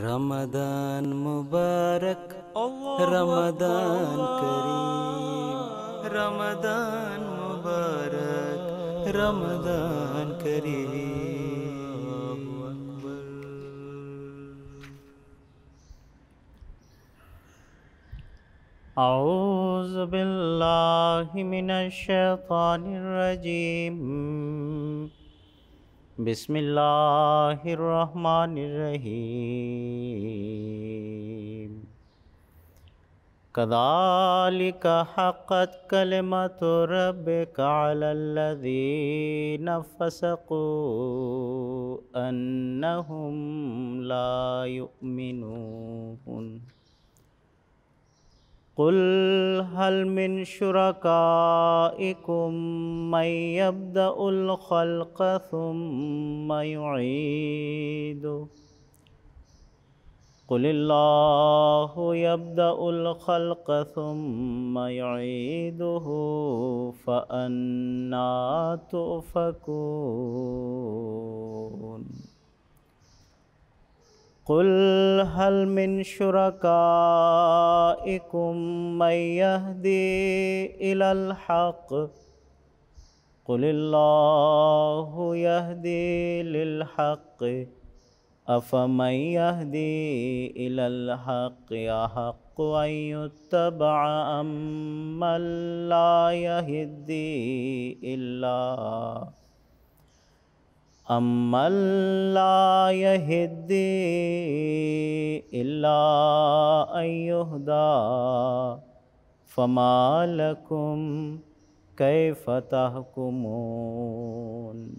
रमदान मुबारक रमदान करीम रमदान मुबारक रमदान करीम أعوذ بالله من الشيطان الرجيم बिसमीम कदालिक हक़त कलमत रब कालदीन फसको अन्नहुम ला युमिनून قل هل من شركائكم من يبدا الخلق ثم يعيده قل الله يبدا الخلق ثم يعيده فانا تؤفكون قل هل من شركائكم من يهدي إلى الحق قل الله يهدي للحق أفمن يهدي إلى الحق أحق أن يتبع أم من لا يهدي إلا أما لا يهدي إلا أن يهدى فما لكم كيف تحكمون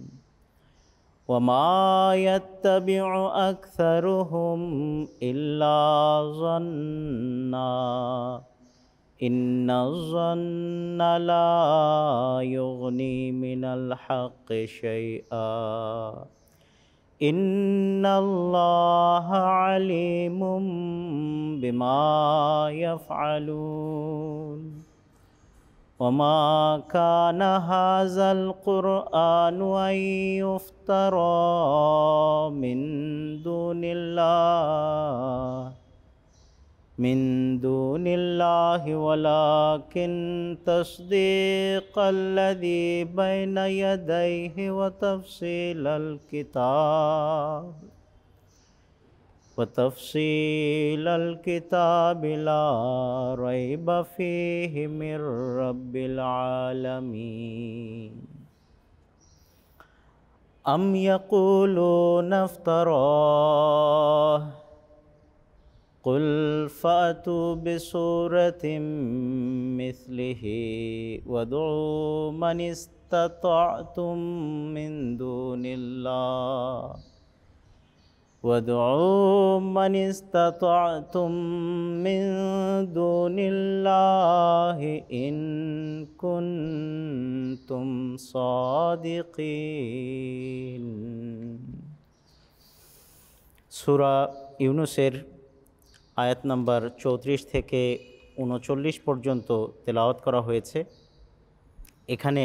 وما يتبع أكثرهم إلا ظنّا إن الظن لا يغني من الحق شيئا إن الله عليم بما يفعلون وما كان هذا القرآن أن يفترى من دون الله من دون الله ولكن تصديق الذي بين يديه وتفصيل الكتاب وتفصيل الكتاب لا ريب فيه من رب العالمين أم يقولون افتراه قل فأتوا بسورة مثله وادعوا من استطعتم من دون الله وادعوا من استطعتم من دون الله إن كنتم صادقين سورة يونس আয়াত নম্বর চৌত্রিশ থেকে উনচল্লিশ পর্যন্ত তেলাওয়াত করা হয়েছে এখানে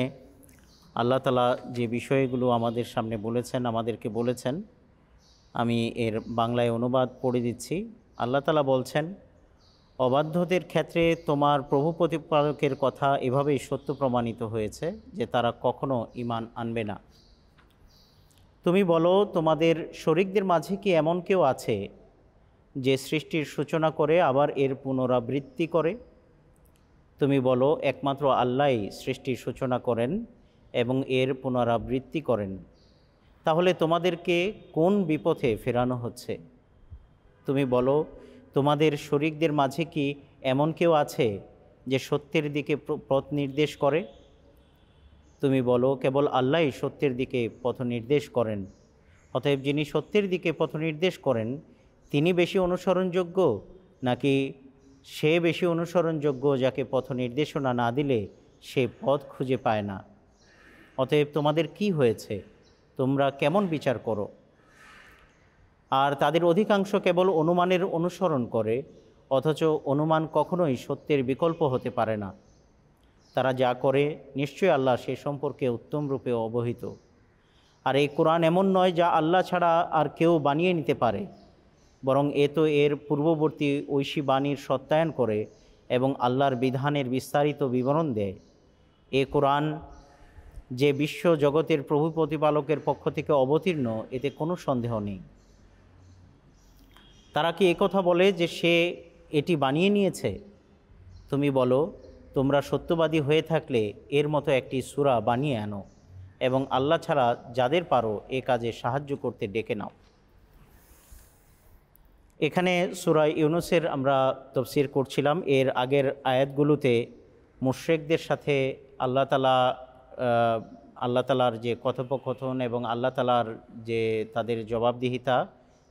আল্লাহ তালা যে বিষয়গুলো আমাদের সামনে বলেছেন আমাদেরকে বলেছেন আমি এর বাংলায় অনুবাদ পড়ে দিচ্ছি আল্লাহ তালা বলছেন অবাধ্যদের ক্ষেত্রে তোমার প্রভু প্রতিপালকের কথা এভাবেই সত্য প্রমাণিত হয়েছে যে তারা কখনো ইমান আনবে না তুমি বলো তোমাদের শরিকদের মাঝে কি এমন কেউ আছে যে সৃষ্টির সূচনা করে আবার এর পুনরাবৃত্তি করে তুমি বলো একমাত্র আল্লাহ সৃষ্টির সূচনা করেন এবং এর পুনরাবৃত্তি করেন তাহলে তোমাদেরকে কোন বিপথে ফেরানো হচ্ছে তুমি বলো তোমাদের শরিকদের মাঝে কি এমন কেউ আছে যে সত্যের দিকে পথ নির্দেশ করে তুমি বলো কেবল আল্লাহ সত্যের দিকে পথ নির্দেশ করেন অতএব যিনি সত্যের দিকে পথ নির্দেশ করেন তিনি বেশি অনুসরণযোগ্য নাকি সে বেশি অনুসরণযোগ্য যাকে পথ নির্দেশনা না দিলে সে পথ খুঁজে পায় না অতএব তোমাদের কি হয়েছে তোমরা কেমন বিচার করো আর তাদের অধিকাংশ কেবল অনুমানের অনুসরণ করে অথচ অনুমান কখনোই সত্যের বিকল্প হতে পারে না তারা যা করে নিশ্চয়ই আল্লাহ সে সম্পর্কে উত্তমরূপে অবহিত আর এই কোরআন এমন নয় যা আল্লাহ ছাড়া আর কেউ বানিয়ে নিতে পারে বরং এ তো এর পূর্ববর্তী ঐশী বাণীর সত্যায়ন করে এবং আল্লাহর বিধানের বিস্তারিত বিবরণ দেয় এ কোরআন যে বিশ্ব জগতের প্রভু প্রতিপালকের পক্ষ থেকে অবতীর্ণ এতে কোনো সন্দেহ নেই তারা কি কথা বলে যে সে এটি বানিয়ে নিয়েছে তুমি বলো তোমরা সত্যবাদী হয়ে থাকলে এর মতো একটি সুরা বানিয়ে আনো এবং আল্লাহ ছাড়া যাদের পারো এ কাজে সাহায্য করতে ডেকে নাও এখানে সুরায় ইউনুসের আমরা তফসির করছিলাম এর আগের আয়াতগুলোতে মুশ্রেকদের সাথে আল্লাহ তালা আল্লাহ তালার যে কথোপকথন এবং আল্লাহ তালার যে তাদের জবাবদিহিতা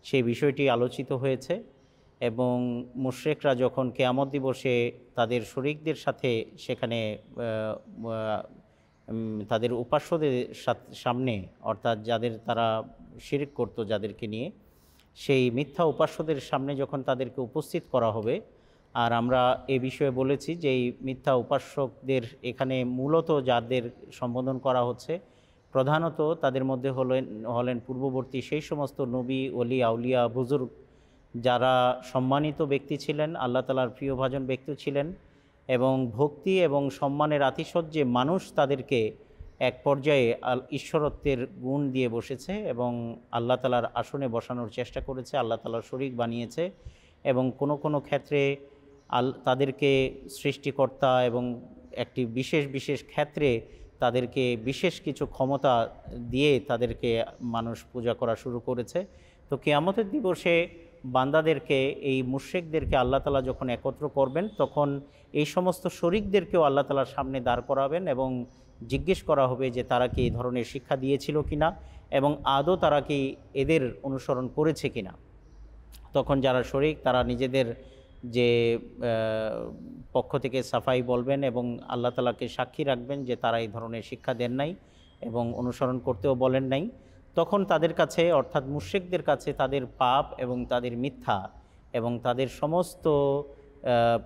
সেই বিষয়টি আলোচিত হয়েছে এবং মুশ্রেকরা যখন কেয়ামত দিবসে তাদের শরিকদের সাথে সেখানে তাদের উপাস্যদের সামনে অর্থাৎ যাদের তারা শিরিক করত যাদেরকে নিয়ে সেই মিথ্যা উপাস্যদের সামনে যখন তাদেরকে উপস্থিত করা হবে আর আমরা এ বিষয়ে বলেছি যে এই মিথ্যা উপাস্যকদের এখানে মূলত যাদের সম্বোধন করা হচ্ছে প্রধানত তাদের মধ্যে হলেন হলেন পূর্ববর্তী সেই সমস্ত নবী অলি আউলিয়া বুজুর্গ যারা সম্মানিত ব্যক্তি ছিলেন আল্লাহ তালার প্রিয়ভাজন ব্যক্তি ছিলেন এবং ভক্তি এবং সম্মানের আতিশয্যে মানুষ তাদেরকে এক পর্যায়ে আল ঈশ্বরত্বের গুণ দিয়ে বসেছে এবং আল্লাহ তালার আসনে বসানোর চেষ্টা করেছে আল্লাহ তালার শরিক বানিয়েছে এবং কোনো কোনো ক্ষেত্রে আল তাদেরকে সৃষ্টিকর্তা এবং একটি বিশেষ বিশেষ ক্ষেত্রে তাদেরকে বিশেষ কিছু ক্ষমতা দিয়ে তাদেরকে মানুষ পূজা করা শুরু করেছে তো কেয়ামতের দিবসে বান্দাদেরকে এই মুর্শেকদেরকে আল্লাহ তালা যখন একত্র করবেন তখন এই সমস্ত শরিকদেরকেও আল্লাহ তালার সামনে দাঁড় করাবেন এবং জিজ্ঞেস করা হবে যে তারা কি এই ধরনের শিক্ষা দিয়েছিল কি না এবং আদৌ তারা কি এদের অনুসরণ করেছে কি না তখন যারা শরিক তারা নিজেদের যে পক্ষ থেকে সাফাই বলবেন এবং আল্লাহ তালাকে সাক্ষী রাখবেন যে তারা এই ধরনের শিক্ষা দেন নাই এবং অনুসরণ করতেও বলেন নাই তখন তাদের কাছে অর্থাৎ মুর্শেকদের কাছে তাদের পাপ এবং তাদের মিথ্যা এবং তাদের সমস্ত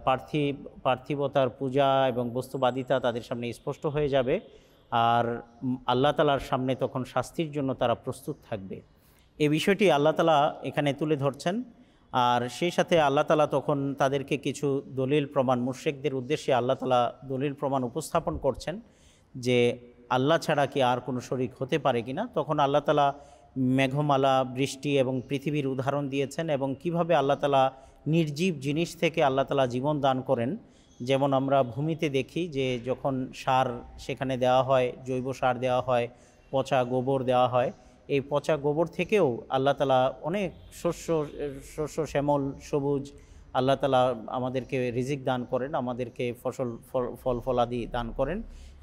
পার্থিব পার্থিবতার পূজা এবং বস্তুবাদিতা তাদের সামনে স্পষ্ট হয়ে যাবে আর আল্লাহ তালার সামনে তখন শাস্তির জন্য তারা প্রস্তুত থাকবে এই বিষয়টি আল্লাহ তালা এখানে তুলে ধরছেন আর সেই সাথে আল্লাহ তালা তখন তাদেরকে কিছু দলিল প্রমাণ মুর্শেকদের উদ্দেশ্যে আল্লাহ তালা দলিল প্রমাণ উপস্থাপন করছেন যে আল্লাহ ছাড়া কি আর কোনো শরিক হতে পারে কি না তখন আল্লাহ তালা মেঘমালা বৃষ্টি এবং পৃথিবীর উদাহরণ দিয়েছেন এবং কিভাবে আল্লাহ তালা নির্জীব জিনিস থেকে আল্লাহ তালা জীবন দান করেন যেমন আমরা ভূমিতে দেখি যে যখন সার সেখানে দেওয়া হয় জৈব সার দেওয়া হয় পচা গোবর দেওয়া হয় এই পচা গোবর থেকেও আল্লাহ তালা অনেক শস্য শস্য শ্যামল সবুজ আল্লাহ তালা আমাদেরকে রিজিক দান করেন আমাদেরকে ফসল ফল ফলাদি দান করেন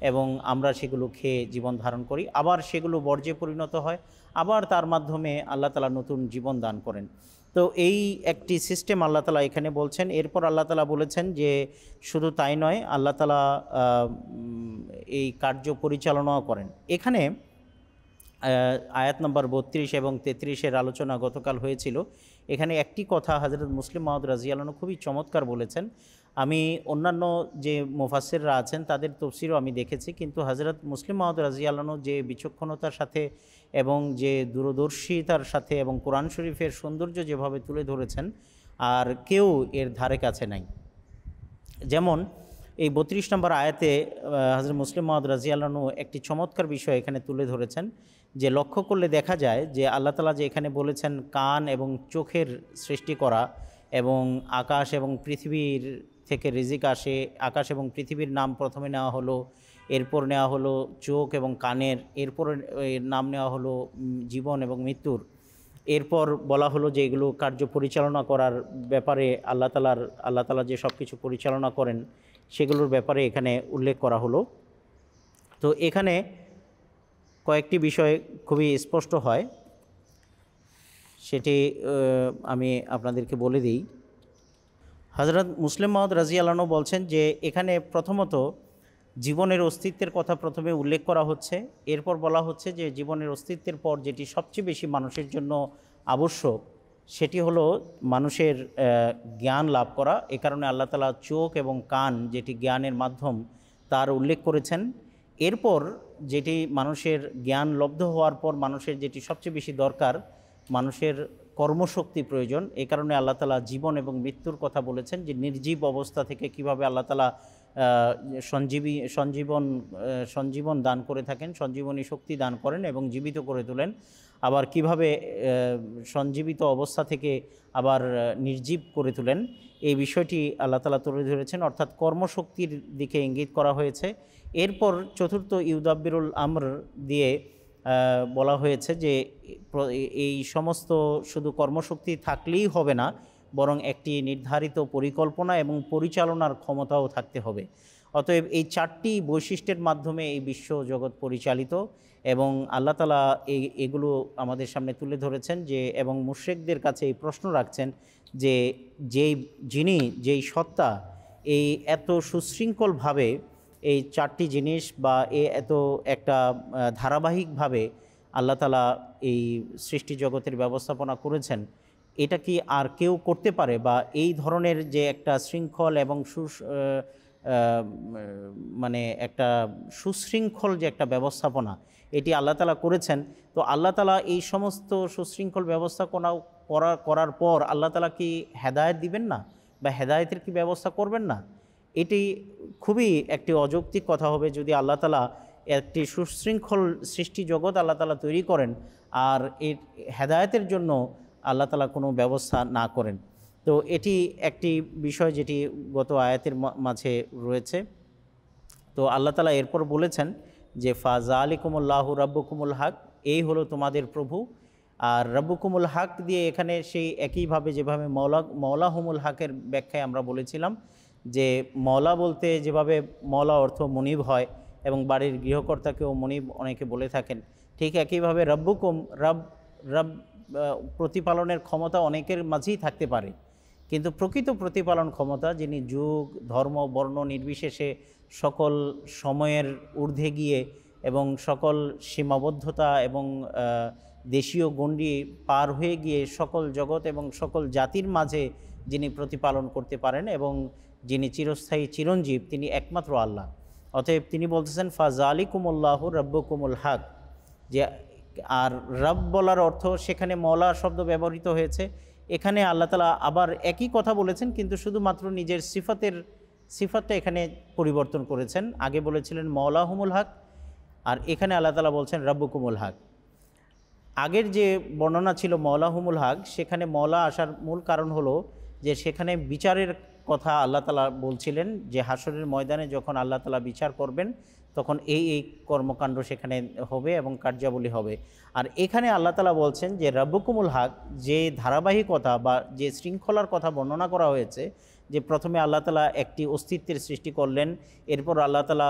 এবং আমরা সেগুলো খেয়ে জীবন ধারণ করি আবার সেগুলো বর্জ্যে পরিণত হয় আবার তার মাধ্যমে আল্লাহ তালা নতুন জীবন দান করেন তো এই একটি সিস্টেম আল্লাহ তালা এখানে বলছেন এরপর আল্লাহ তালা বলেছেন যে শুধু তাই নয় আল্লাহ তালা এই কার্য পরিচালনাও করেন এখানে আয়াত নম্বর বত্রিশ এবং তেত্রিশের আলোচনা গতকাল হয়েছিল এখানে একটি কথা হজরত মুসলিম মাহমুদ রাজিয়ালানো খুবই চমৎকার বলেছেন আমি অন্যান্য যে মুফাসিররা আছেন তাদের তফসিরও আমি দেখেছি কিন্তু হজরত মুসলিম মাহমুদ রাজিয়ালানো যে বিচক্ষণতার সাথে এবং যে দূরদর্শিতার সাথে এবং কোরআন শরীফের সৌন্দর্য যেভাবে তুলে ধরেছেন আর কেউ এর ধারে কাছে নাই যেমন এই বত্রিশ নম্বর আয়াতে হাজর মুসলিম মহম্মদ রাজিয়ালানু একটি চমৎকার বিষয় এখানে তুলে ধরেছেন যে লক্ষ্য করলে দেখা যায় যে আল্লাহ তালা যে এখানে বলেছেন কান এবং চোখের সৃষ্টি করা এবং আকাশ এবং পৃথিবীর থেকে রিজিক আসে আকাশ এবং পৃথিবীর নাম প্রথমে নেওয়া হলো এরপর নেওয়া হলো চোখ এবং কানের এরপর নাম নেওয়া হলো জীবন এবং মৃত্যুর এরপর বলা হলো যে এগুলো কার্য পরিচালনা করার ব্যাপারে আল্লাহ তালার আল্লাহ তালা যে সব কিছু পরিচালনা করেন সেগুলোর ব্যাপারে এখানে উল্লেখ করা হলো তো এখানে কয়েকটি বিষয় খুবই স্পষ্ট হয় সেটি আমি আপনাদেরকে বলে দিই হজরত মুসলিম মহম্মদ রাজিয়ালানো বলছেন যে এখানে প্রথমত জীবনের অস্তিত্বের কথা প্রথমে উল্লেখ করা হচ্ছে এরপর বলা হচ্ছে যে জীবনের অস্তিত্বের পর যেটি সবচেয়ে বেশি মানুষের জন্য আবশ্যক সেটি হলো মানুষের জ্ঞান লাভ করা এ কারণে আল্লাহ তালা চোখ এবং কান যেটি জ্ঞানের মাধ্যম তার উল্লেখ করেছেন এরপর যেটি মানুষের জ্ঞান লব্ধ হওয়ার পর মানুষের যেটি সবচেয়ে বেশি দরকার মানুষের কর্মশক্তি প্রয়োজন এ কারণে আল্লাহ তালা জীবন এবং মৃত্যুর কথা বলেছেন যে নির্জীব অবস্থা থেকে কিভাবে আল্লাহ তালা সঞ্জীবী সঞ্জীবন সঞ্জীবন দান করে থাকেন সঞ্জীবনী শক্তি দান করেন এবং জীবিত করে তোলেন আবার কিভাবে সঞ্জীবিত অবস্থা থেকে আবার নির্জীব করে তোলেন এই বিষয়টি আল্লাহ তালা তুলে ধরেছেন অর্থাৎ কর্মশক্তির দিকে ইঙ্গিত করা হয়েছে এরপর চতুর্থ ইউদাব্বিরুল আমর দিয়ে বলা হয়েছে যে এই সমস্ত শুধু কর্মশক্তি থাকলেই হবে না বরং একটি নির্ধারিত পরিকল্পনা এবং পরিচালনার ক্ষমতাও থাকতে হবে অতএব এই চারটি বৈশিষ্ট্যের মাধ্যমে এই বিশ্ব জগৎ পরিচালিত এবং আল্লাহ তালা এগুলো আমাদের সামনে তুলে ধরেছেন যে এবং মুশ্রেকদের কাছে এই প্রশ্ন রাখছেন যে যেই যিনি যেই সত্তা এই এত সুশৃঙ্খলভাবে এই চারটি জিনিস বা এ এত একটা ধারাবাহিকভাবে আল্লাহ তালা এই সৃষ্টি জগতের ব্যবস্থাপনা করেছেন এটা কি আর কেউ করতে পারে বা এই ধরনের যে একটা শৃঙ্খল এবং সু মানে একটা সুশৃঙ্খল যে একটা ব্যবস্থাপনা এটি আল্লাহ তালা করেছেন তো আল্লাহ তালা এই সমস্ত সুশৃঙ্খল ব্যবস্থাপনা করা করার পর আল্লাহ তালা কি হেদায়ত দিবেন না বা হেদায়তের কি ব্যবস্থা করবেন না এটি খুবই একটি অযৌক্তিক কথা হবে যদি আল্লাহ তালা একটি সুশৃঙ্খল সৃষ্টি জগৎ আল্লাহ তালা তৈরি করেন আর এর হেদায়তের জন্য আল্লাহ তালা কোনো ব্যবস্থা না করেন তো এটি একটি বিষয় যেটি গত আয়াতের মাঝে রয়েছে তো আল্লাহ তালা এরপর বলেছেন যে ফাজা আলী আলিকুমুল্লাহ রব্বকুমুল হক এই হলো তোমাদের প্রভু আর রব্বকুমুল হক দিয়ে এখানে সেই একইভাবে যেভাবে মৌলা মৌলাহমুল হকের ব্যাখ্যায় আমরা বলেছিলাম যে মৌলা বলতে যেভাবে মৌলা অর্থ মনিব হয় এবং বাড়ির গৃহকর্তাকেও মনিব অনেকে বলে থাকেন ঠিক একইভাবে রব্বুকুম রব রব প্রতিপালনের ক্ষমতা অনেকের মাঝেই থাকতে পারে কিন্তু প্রকৃত প্রতিপালন ক্ষমতা যিনি যুগ ধর্ম বর্ণ নির্বিশেষে সকল সময়ের ঊর্ধ্বে গিয়ে এবং সকল সীমাবদ্ধতা এবং দেশীয় গণ্ডি পার হয়ে গিয়ে সকল জগৎ এবং সকল জাতির মাঝে যিনি প্রতিপালন করতে পারেন এবং যিনি চিরস্থায়ী চিরঞ্জীব তিনি একমাত্র আল্লাহ অতএব তিনি বলতেছেন ফাজা আলী কুমুল্লাহ রব্বকুমুল হক যে আর রব বলার অর্থ সেখানে মলা শব্দ ব্যবহৃত হয়েছে এখানে আল্লাহ তালা আবার একই কথা বলেছেন কিন্তু শুধুমাত্র নিজের সিফাতের সিফাতটা এখানে পরিবর্তন করেছেন আগে বলেছিলেন মলা হুমুল হাক আর এখানে আল্লাহ তালা বলছেন রব্বুকুমুল হাক আগের যে বর্ণনা ছিল মলা হুমুল হাক সেখানে মওলা আসার মূল কারণ হলো যে সেখানে বিচারের কথা আল্লাহ তালা বলছিলেন যে হাসরের ময়দানে যখন আল্লাহ তালা বিচার করবেন তখন এই এই কর্মকাণ্ড সেখানে হবে এবং কার্যাবলী হবে আর এখানে আল্লাহ তালা বলছেন যে রব্বকুমুল হাক যে ধারাবাহিকতা বা যে শৃঙ্খলার কথা বর্ণনা করা হয়েছে যে প্রথমে আল্লাহ তালা একটি অস্তিত্বের সৃষ্টি করলেন এরপর আল্লাহ তালা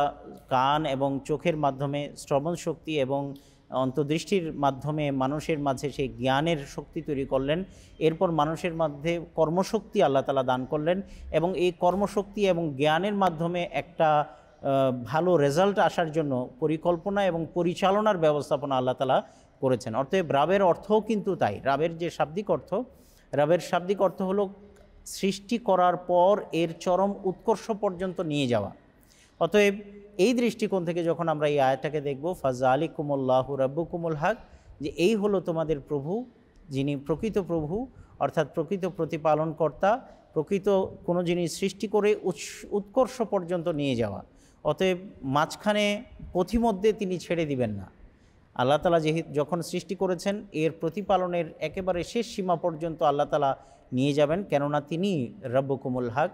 কান এবং চোখের মাধ্যমে শ্রবণ শক্তি এবং অন্তদৃষ্টির মাধ্যমে মানুষের মাঝে সেই জ্ঞানের শক্তি তৈরি করলেন এরপর মানুষের মধ্যে কর্মশক্তি আল্লাহ তালা দান করলেন এবং এই কর্মশক্তি এবং জ্ঞানের মাধ্যমে একটা ভালো রেজাল্ট আসার জন্য পরিকল্পনা এবং পরিচালনার ব্যবস্থাপনা আল্লাহ তালা করেছেন অর্থাৎ রাবের অর্থও কিন্তু তাই রাবের যে শাব্দিক অর্থ রাবের শাব্দিক অর্থ হলো সৃষ্টি করার পর এর চরম উৎকর্ষ পর্যন্ত নিয়ে যাওয়া অতএব এই দৃষ্টিকোণ থেকে যখন আমরা এই আয়াটাকে দেখব ফাজা আলী রব্বু কুমল হক যে এই হলো তোমাদের প্রভু যিনি প্রকৃত প্রভু অর্থাৎ প্রকৃত প্রতিপালনকর্তা প্রকৃত কোনো জিনিস সৃষ্টি করে উৎকর্ষ পর্যন্ত নিয়ে যাওয়া অতএব মাঝখানে পথিমধ্যে তিনি ছেড়ে দিবেন না আল্লাহ তালা যেহেতু যখন সৃষ্টি করেছেন এর প্রতিপালনের একেবারে শেষ সীমা পর্যন্ত আল্লাহ তালা নিয়ে যাবেন কেননা তিনি রব্বকুমুল হক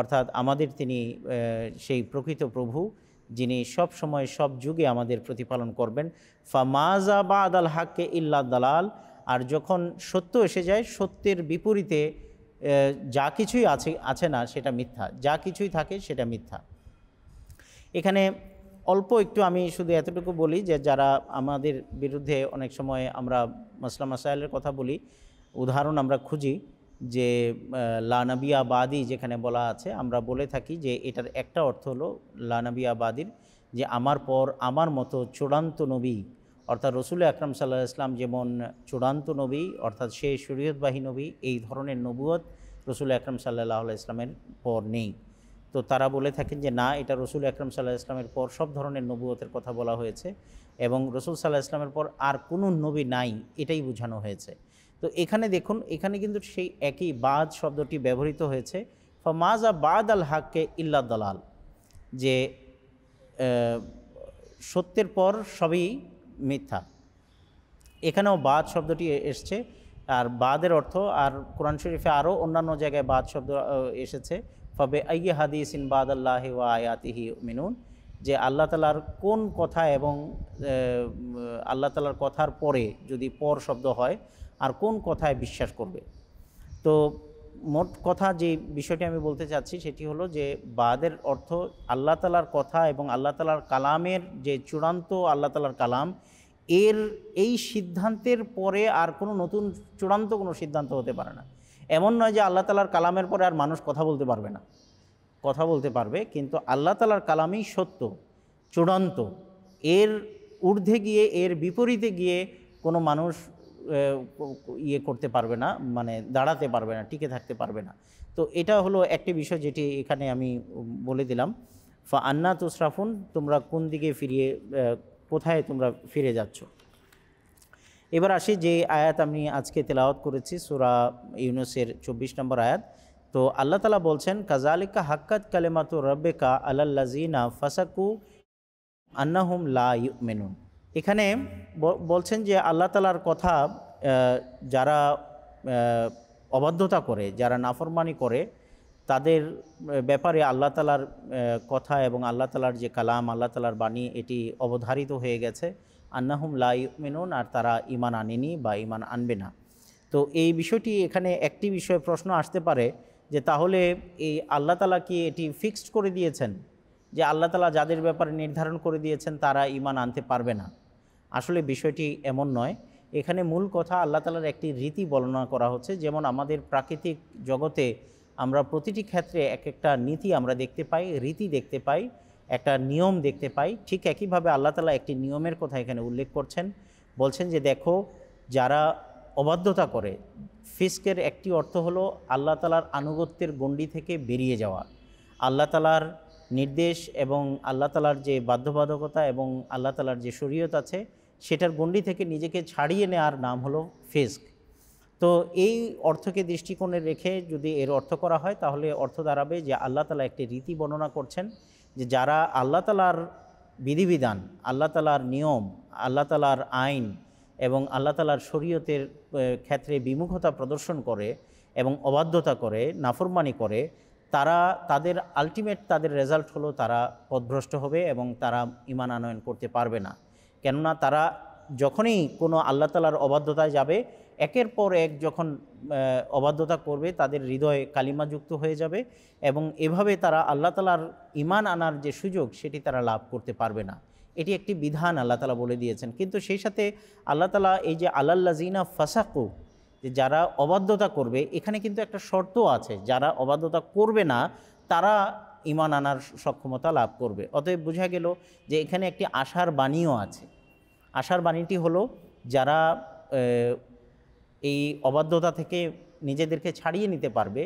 অর্থাৎ আমাদের তিনি সেই প্রকৃত প্রভু যিনি সব সময় সব যুগে আমাদের প্রতিপালন করবেন ফা মাজা বা আদাল হাককে ইল্লা দালাল আর যখন সত্য এসে যায় সত্যের বিপরীতে যা কিছুই আছে আছে না সেটা মিথ্যা যা কিছুই থাকে সেটা মিথ্যা এখানে অল্প একটু আমি শুধু এতটুকু বলি যে যারা আমাদের বিরুদ্ধে অনেক সময় আমরা মাসলাম মাসাইলের কথা বলি উদাহরণ আমরা খুঁজি যে লানাবি আবাদি যেখানে বলা আছে আমরা বলে থাকি যে এটার একটা অর্থ হলো লানাবি আবাদির যে আমার পর আমার মতো চূড়ান্ত নবী অর্থাৎ রসুল আকরম সাল্লাহ ইসলাম যেমন চূড়ান্ত নবী অর্থাৎ সে শরীয়তবাহী নবী এই ধরনের নবুয়ত রসুল আকরম সাল্লাহ ইসলামের পর নেই তো তারা বলে থাকেন যে না এটা রসুল আকরাম সাল্লাহ ইসলামের পর সব ধরনের নবুয়তের কথা বলা হয়েছে এবং রসুল সাল্লাহ ইসলামের পর আর কোনো নবী নাই এটাই বোঝানো হয়েছে তো এখানে দেখুন এখানে কিন্তু সেই একই বাদ শব্দটি ব্যবহৃত হয়েছে আ বাদ আল হাককে ইল্লা দালাল যে সত্যের পর সবই মিথ্যা এখানেও বাদ শব্দটি এসছে আর বাদের অর্থ আর কোরআন শরীফে আরও অন্যান্য জায়গায় বাদ শব্দ এসেছে ফবে আইয়ে ইন বাদ আল্লাহ ওয়া আয়াতিহি মিনুন যে আল্লাহ তালার কোন কথা এবং আল্লাহ তালার কথার পরে যদি পর শব্দ হয় আর কোন কথায় বিশ্বাস করবে তো মোট কথা যে বিষয়টি আমি বলতে চাচ্ছি সেটি হলো যে বাদের অর্থ আল্লাহ তালার কথা এবং আল্লাহ তালার কালামের যে চূড়ান্ত আল্লাহ তালার কালাম এর এই সিদ্ধান্তের পরে আর কোনো নতুন চূড়ান্ত কোনো সিদ্ধান্ত হতে পারে না এমন নয় যে আল্লাহ তালার কালামের পরে আর মানুষ কথা বলতে পারবে না কথা বলতে পারবে কিন্তু আল্লাহ তালার কালামই সত্য চূড়ান্ত এর ঊর্ধ্বে গিয়ে এর বিপরীতে গিয়ে কোনো মানুষ ইয়ে করতে পারবে না মানে দাঁড়াতে পারবে না টিকে থাকতে পারবে না তো এটা হলো একটি বিষয় যেটি এখানে আমি বলে দিলাম ফা আন্না তুসরাফুন তোমরা কোন দিকে ফিরিয়ে কোথায় তোমরা ফিরে যাচ্ছ এবার আসি যে আয়াত আমি আজকে তেলাওয়াত করেছি সুরা ইউনুসের চব্বিশ নম্বর আয়াত তো আল্লাহ তালা বলছেন কাজালিকা হাক্কাত কালেমাতু রব্বেকা আল্লাহ ফাসাকু আন্নাহুম লা মেনুন এখানে বলছেন যে আল্লাহ তালার কথা যারা অবাধ্যতা করে যারা নাফরমানি করে তাদের ব্যাপারে আল্লাহ তালার কথা এবং আল্লাহ তালার যে কালাম আল্লাহ তালার বাণী এটি অবধারিত হয়ে গেছে আন্নাহুম লাই মেনুন আর তারা ইমান আনেনি বা ইমান আনবে না তো এই বিষয়টি এখানে একটি বিষয়ে প্রশ্ন আসতে পারে যে তাহলে এই আল্লাহ তালা কি এটি ফিক্সড করে দিয়েছেন যে আল্লাহ তালা যাদের ব্যাপারে নির্ধারণ করে দিয়েছেন তারা ইমান আনতে পারবে না আসলে বিষয়টি এমন নয় এখানে মূল কথা আল্লাহ তালার একটি রীতি বর্ণনা করা হচ্ছে যেমন আমাদের প্রাকৃতিক জগতে আমরা প্রতিটি ক্ষেত্রে এক একটা নীতি আমরা দেখতে পাই রীতি দেখতে পাই একটা নিয়ম দেখতে পাই ঠিক একইভাবে আল্লাহ তালা একটি নিয়মের কথা এখানে উল্লেখ করছেন বলছেন যে দেখো যারা অবাধ্যতা করে ফিস্কের একটি অর্থ হলো আল্লাহ তালার আনুগত্যের গণ্ডি থেকে বেরিয়ে যাওয়া আল্লাহ তালার নির্দেশ এবং আল্লাহ তালার যে বাধ্যবাধকতা এবং আল্লাহ তালার যে শরীয়ত আছে সেটার গণ্ডি থেকে নিজেকে ছাড়িয়ে নেওয়ার নাম হলো ফেস্ক তো এই অর্থকে দৃষ্টিকোণে রেখে যদি এর অর্থ করা হয় তাহলে অর্থ দাঁড়াবে যে আল্লাহ তালা একটি রীতি বর্ণনা করছেন যে যারা আল্লাহ তালার বিধিবিধান আল্লাহ তালার নিয়ম আল্লাহ তালার আইন এবং আল্লাহ তালার শরীয়তের ক্ষেত্রে বিমুখতা প্রদর্শন করে এবং অবাধ্যতা করে নাফরমানি করে তারা তাদের আলটিমেট তাদের রেজাল্ট হলো তারা পদভ্রষ্ট হবে এবং তারা ইমান আনয়ন করতে পারবে না কেননা তারা যখনই কোনো আল্লাহ তালার অবাধ্যতায় যাবে একের পর এক যখন অবাধ্যতা করবে তাদের হৃদয়ে কালিমাযুক্ত হয়ে যাবে এবং এভাবে তারা আল্লাহ তালার ইমান আনার যে সুযোগ সেটি তারা লাভ করতে পারবে না এটি একটি বিধান আল্লাহ তালা বলে দিয়েছেন কিন্তু সেই সাথে আল্লাহ তালা এই যে আল্লাহ জিনা ফাসাকু যে যারা অবাধ্যতা করবে এখানে কিন্তু একটা শর্ত আছে যারা অবাধ্যতা করবে না তারা ইমান আনার সক্ষমতা লাভ করবে অতএব বোঝা গেল যে এখানে একটি আশার বাণীও আছে আশার বাণীটি হলো যারা এই অবাধ্যতা থেকে নিজেদেরকে ছাড়িয়ে নিতে পারবে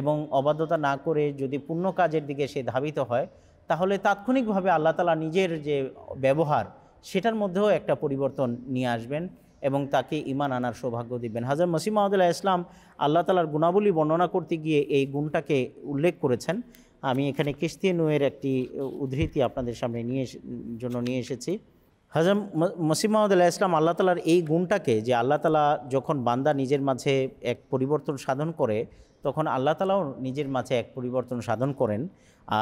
এবং অবাধ্যতা না করে যদি পূর্ণ কাজের দিকে সে ধাবিত হয় তাহলে তাৎক্ষণিকভাবে আল্লাহ তালা নিজের যে ব্যবহার সেটার মধ্যেও একটা পরিবর্তন নিয়ে আসবেন এবং তাকে ইমান আনার সৌভাগ্য দিবেন হাজার মসিম মাহদুল্লাহ ইসলাম আল্লাহ তালার গুণাবলী বর্ণনা করতে গিয়ে এই গুণটাকে উল্লেখ করেছেন আমি এখানে কিস্তি নুয়ের একটি উদ্ধৃতি আপনাদের সামনে নিয়ে জন্য নিয়ে এসেছি হজম মসিমাউদ আল্লাহ ইসলাম আল্লাহ তালার এই গুণটাকে যে আল্লাহ তালা যখন বান্দা নিজের মাঝে এক পরিবর্তন সাধন করে তখন আল্লাহ তালাও নিজের মাঝে এক পরিবর্তন সাধন করেন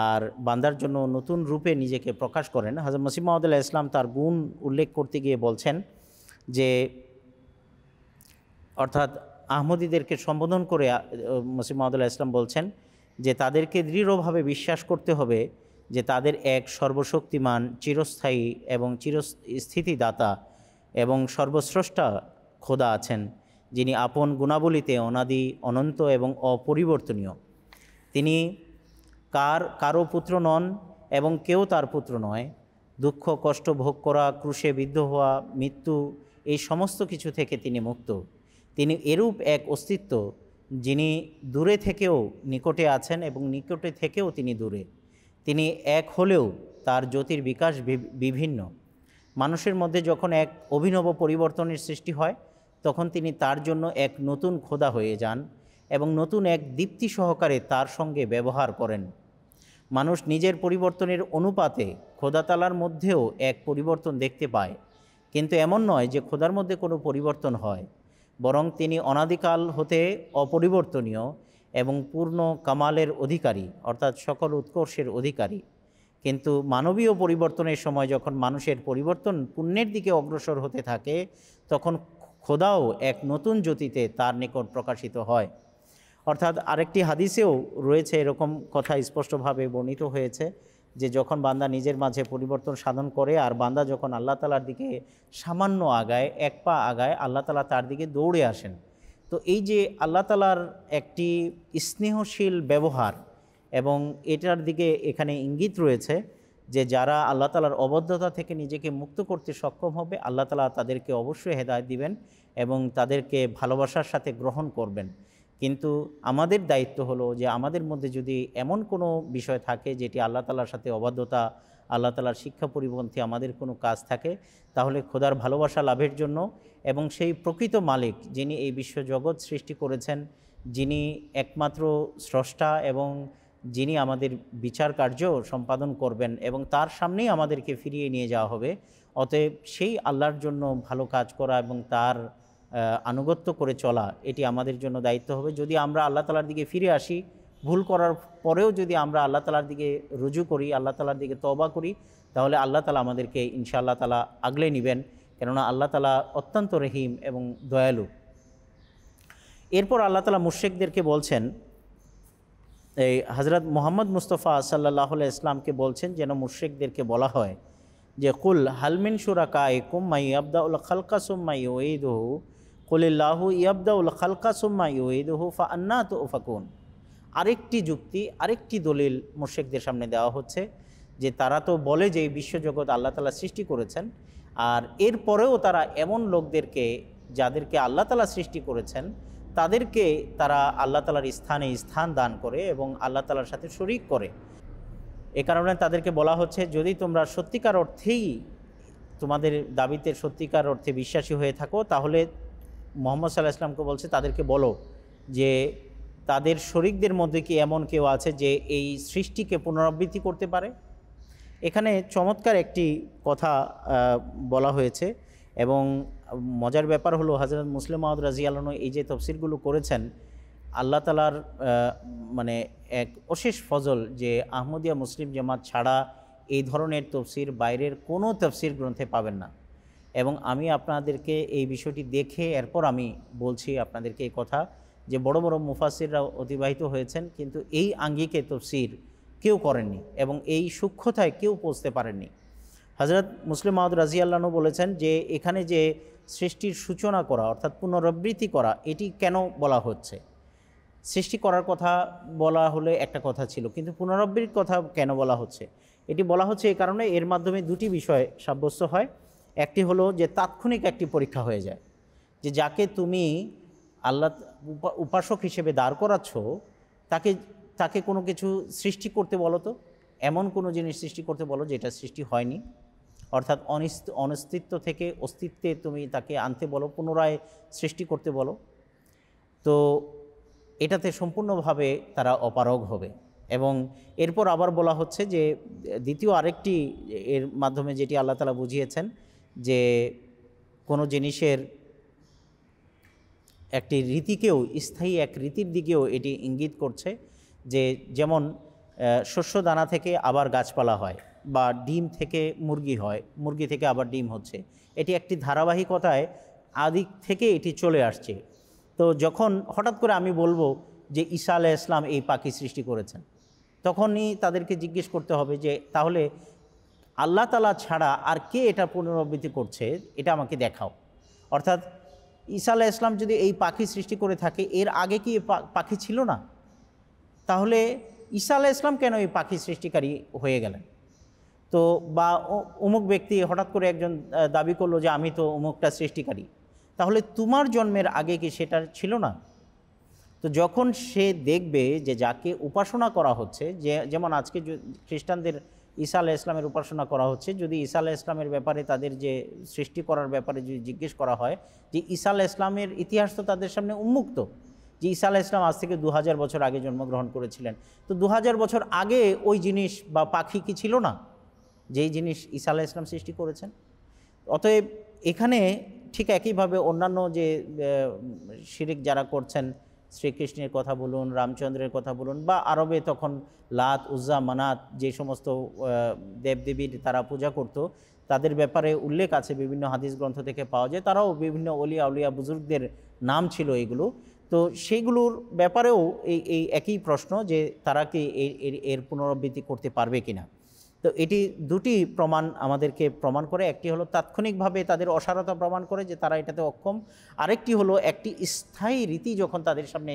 আর বান্দার জন্য নতুন রূপে নিজেকে প্রকাশ করেন হাজর মসিমাউদ আল্লাহ ইসলাম তার গুণ উল্লেখ করতে গিয়ে বলছেন যে অর্থাৎ আহমদীদেরকে সম্বোধন করে মসিমাউদুল্লাহ ইসলাম বলছেন যে তাদেরকে দৃঢ়ভাবে বিশ্বাস করতে হবে যে তাদের এক সর্বশক্তিমান চিরস্থায়ী এবং চিরস্থিতিদাতা এবং সর্বশ্রষ্টা খোদা আছেন যিনি আপন গুণাবলীতে অনাদি অনন্ত এবং অপরিবর্তনীয় তিনি কার কারো পুত্র নন এবং কেউ তার পুত্র নয় দুঃখ কষ্ট ভোগ করা ক্রুশে বিদ্ধ হওয়া মৃত্যু এই সমস্ত কিছু থেকে তিনি মুক্ত তিনি এরূপ এক অস্তিত্ব যিনি দূরে থেকেও নিকটে আছেন এবং নিকটে থেকেও তিনি দূরে তিনি এক হলেও তার জ্যোতির বিকাশ বিভিন্ন মানুষের মধ্যে যখন এক অভিনব পরিবর্তনের সৃষ্টি হয় তখন তিনি তার জন্য এক নতুন খোদা হয়ে যান এবং নতুন এক দীপ্তি সহকারে তার সঙ্গে ব্যবহার করেন মানুষ নিজের পরিবর্তনের অনুপাতে খোদাতালার মধ্যেও এক পরিবর্তন দেখতে পায় কিন্তু এমন নয় যে খোদার মধ্যে কোনো পরিবর্তন হয় বরং তিনি অনাদিকাল হতে অপরিবর্তনীয় এবং পূর্ণ কামালের অধিকারী অর্থাৎ সকল উৎকর্ষের অধিকারী কিন্তু মানবীয় পরিবর্তনের সময় যখন মানুষের পরিবর্তন পুণ্যের দিকে অগ্রসর হতে থাকে তখন খোদাও এক নতুন জ্যোতিতে তার নিকট প্রকাশিত হয় অর্থাৎ আরেকটি হাদিসেও রয়েছে এরকম কথা স্পষ্টভাবে বর্ণিত হয়েছে যে যখন বান্দা নিজের মাঝে পরিবর্তন সাধন করে আর বান্দা যখন আল্লাহ তালার দিকে সামান্য আগায় এক পা আগায় আল্লাহ তালা তার দিকে দৌড়ে আসেন তো এই যে আল্লাহ তালার একটি স্নেহশীল ব্যবহার এবং এটার দিকে এখানে ইঙ্গিত রয়েছে যে যারা আল্লাহ তালার অবদ্ধতা থেকে নিজেকে মুক্ত করতে সক্ষম হবে আল্লাহ তালা তাদেরকে অবশ্যই হেদায়ত দিবেন এবং তাদেরকে ভালোবাসার সাথে গ্রহণ করবেন কিন্তু আমাদের দায়িত্ব হলো যে আমাদের মধ্যে যদি এমন কোনো বিষয় থাকে যেটি আল্লাহ তালার সাথে অবাধ্যতা আল্লাহ তালার শিক্ষা পরিপন্থী আমাদের কোনো কাজ থাকে তাহলে খোদার ভালোবাসা লাভের জন্য এবং সেই প্রকৃত মালিক যিনি এই বিশ্বজগৎ সৃষ্টি করেছেন যিনি একমাত্র স্রষ্টা এবং যিনি আমাদের বিচার কার্য সম্পাদন করবেন এবং তার সামনেই আমাদেরকে ফিরিয়ে নিয়ে যাওয়া হবে অতএব সেই আল্লাহর জন্য ভালো কাজ করা এবং তার আনুগত্য করে চলা এটি আমাদের জন্য দায়িত্ব হবে যদি আমরা আল্লাহ তালার দিকে ফিরে আসি ভুল করার পরেও যদি আমরা আল্লাহ তালার দিকে রুজু করি আল্লাহ তালার দিকে তবা করি তাহলে আল্লাহ তালা আমাদেরকে আল্লাহ তালা আগলে নেবেন কেননা আল্লাহ তালা অত্যন্ত রহিম এবং দয়ালু এরপর আল্লাহ তালা মুর্শেকদেরকে বলছেন এই হজরত মোহাম্মদ মুস্তফা সাল্লাহ ইসলামকে বলছেন যেন মুর্শেকদেরকে বলা হয় যে কুল হালমিন সুরাকা কুম্মাই আবদাউল খালকা সুম্মাই ওয়েদহু কুলিল্লাহু ইয়াবদাউল খালকা সুম্মাই ওয়েদহু ফা আন্না তো ফাকুন আরেকটি যুক্তি আরেকটি দলিল মোর্শেকদের সামনে দেওয়া হচ্ছে যে তারা তো বলে যে বিশ্বজগৎ আল্লাহ তালা সৃষ্টি করেছেন আর এরপরেও তারা এমন লোকদেরকে যাদেরকে আল্লাহ তালা সৃষ্টি করেছেন তাদেরকে তারা আল্লাহ তালার স্থানে স্থান দান করে এবং আল্লাহ তালার সাথে শরিক করে এ কারণে তাদেরকে বলা হচ্ছে যদি তোমরা সত্যিকার অর্থেই তোমাদের দাবিতে সত্যিকার অর্থে বিশ্বাসী হয়ে থাকো তাহলে মোহাম্মদ সাল্লাহ ইসলামকে বলছে তাদেরকে বলো যে তাদের শরিকদের মধ্যে কি এমন কেউ আছে যে এই সৃষ্টিকে পুনরাবৃত্তি করতে পারে এখানে চমৎকার একটি কথা বলা হয়েছে এবং মজার ব্যাপার হলো হাজরত মুসলিম মাহদ রাজি আলন এই যে তফসিরগুলো করেছেন আল্লাহ তালার মানে এক অশেষ ফজল যে আহমদিয়া মুসলিম জামাত ছাড়া এই ধরনের তফসির বাইরের কোনো তফসির গ্রন্থে পাবেন না এবং আমি আপনাদেরকে এই বিষয়টি দেখে এরপর আমি বলছি আপনাদেরকে এই কথা যে বড় বড় মুফাসিররা অতিবাহিত হয়েছেন কিন্তু এই আঙ্গিকে তফসির কেউ করেননি এবং এই সূক্ষ্মতায় কেউ পৌঁছতে পারেননি হজরত মুসলিম মাহমুদ রাজি আল্লাহনু বলেছেন যে এখানে যে সৃষ্টির সূচনা করা অর্থাৎ পুনরাবৃত্তি করা এটি কেন বলা হচ্ছে সৃষ্টি করার কথা বলা হলে একটা কথা ছিল কিন্তু পুনরাবৃত্তির কথা কেন বলা হচ্ছে এটি বলা হচ্ছে এই কারণে এর মাধ্যমে দুটি বিষয় সাব্যস্ত হয় একটি হলো যে তাৎক্ষণিক একটি পরীক্ষা হয়ে যায় যে যাকে তুমি আল্লাহ উপাসক হিসেবে দাঁড় করাচ্ছ তাকে তাকে কোনো কিছু সৃষ্টি করতে বলো তো এমন কোনো জিনিস সৃষ্টি করতে বলো যেটা সৃষ্টি হয়নি অর্থাৎ অনস্তিত্ব থেকে অস্তিত্বে তুমি তাকে আনতে বলো পুনরায় সৃষ্টি করতে বলো তো এটাতে সম্পূর্ণভাবে তারা অপারগ হবে এবং এরপর আবার বলা হচ্ছে যে দ্বিতীয় আরেকটি এর মাধ্যমে যেটি আল্লাহ তালা বুঝিয়েছেন যে কোনো জিনিসের একটি রীতিকেও স্থায়ী এক রীতির দিকেও এটি ইঙ্গিত করছে যে যেমন শস্য দানা থেকে আবার গাছপালা হয় বা ডিম থেকে মুরগি হয় মুরগি থেকে আবার ডিম হচ্ছে এটি একটি ধারাবাহিকতায় আদিক থেকে এটি চলে আসছে তো যখন হঠাৎ করে আমি বলবো যে ঈসা আলাহ ইসলাম এই পাখি সৃষ্টি করেছেন তখনই তাদেরকে জিজ্ঞেস করতে হবে যে তাহলে আল্লাহ তালা ছাড়া আর কে এটা পুনরাবৃত্তি করছে এটা আমাকে দেখাও অর্থাৎ ঈসা আলাহ ইসলাম যদি এই পাখি সৃষ্টি করে থাকে এর আগে কি পাখি ছিল না তাহলে ঈসা আলাহ ইসলাম কেন এই পাখি সৃষ্টিকারী হয়ে গেলেন তো বা অমুক ব্যক্তি হঠাৎ করে একজন দাবি করলো যে আমি তো অমুকটা সৃষ্টিকারী তাহলে তোমার জন্মের আগে কি সেটা ছিল না তো যখন সে দেখবে যে যাকে উপাসনা করা হচ্ছে যে যেমন আজকে খ্রিস্টানদের ঈসা আলাহ ইসলামের উপাসনা করা হচ্ছে যদি ঈসা আলাহ ইসলামের ব্যাপারে তাদের যে সৃষ্টি করার ব্যাপারে যদি জিজ্ঞেস করা হয় যে ঈসা আলাহ ইসলামের ইতিহাস তো তাদের সামনে উন্মুক্ত যে ঈসা আলাহ ইসলাম আজ থেকে দু বছর আগে জন্মগ্রহণ করেছিলেন তো দু বছর আগে ওই জিনিস বা পাখি কি ছিল না যেই জিনিস ঈসা আলাহ ইসলাম সৃষ্টি করেছেন অতএব এখানে ঠিক একইভাবে অন্যান্য যে শিরিক যারা করছেন শ্রীকৃষ্ণের কথা বলুন রামচন্দ্রের কথা বলুন বা আরবে তখন লাত উজ্জা মানাত যে সমস্ত দেবদেবীর তারা পূজা করত তাদের ব্যাপারে উল্লেখ আছে বিভিন্ন হাদিস গ্রন্থ থেকে পাওয়া যায় তারাও বিভিন্ন অলিয়া উলিয়া বুজুর্গদের নাম ছিল এগুলো তো সেগুলোর ব্যাপারেও এই এই একই প্রশ্ন যে তারা কি এর পুনরাবৃত্তি করতে পারবে কিনা তো এটি দুটি প্রমাণ আমাদেরকে প্রমাণ করে একটি হলো তাৎক্ষণিকভাবে তাদের অসারতা প্রমাণ করে যে তারা এটাতে অক্ষম আরেকটি হলো একটি স্থায়ী রীতি যখন তাদের সামনে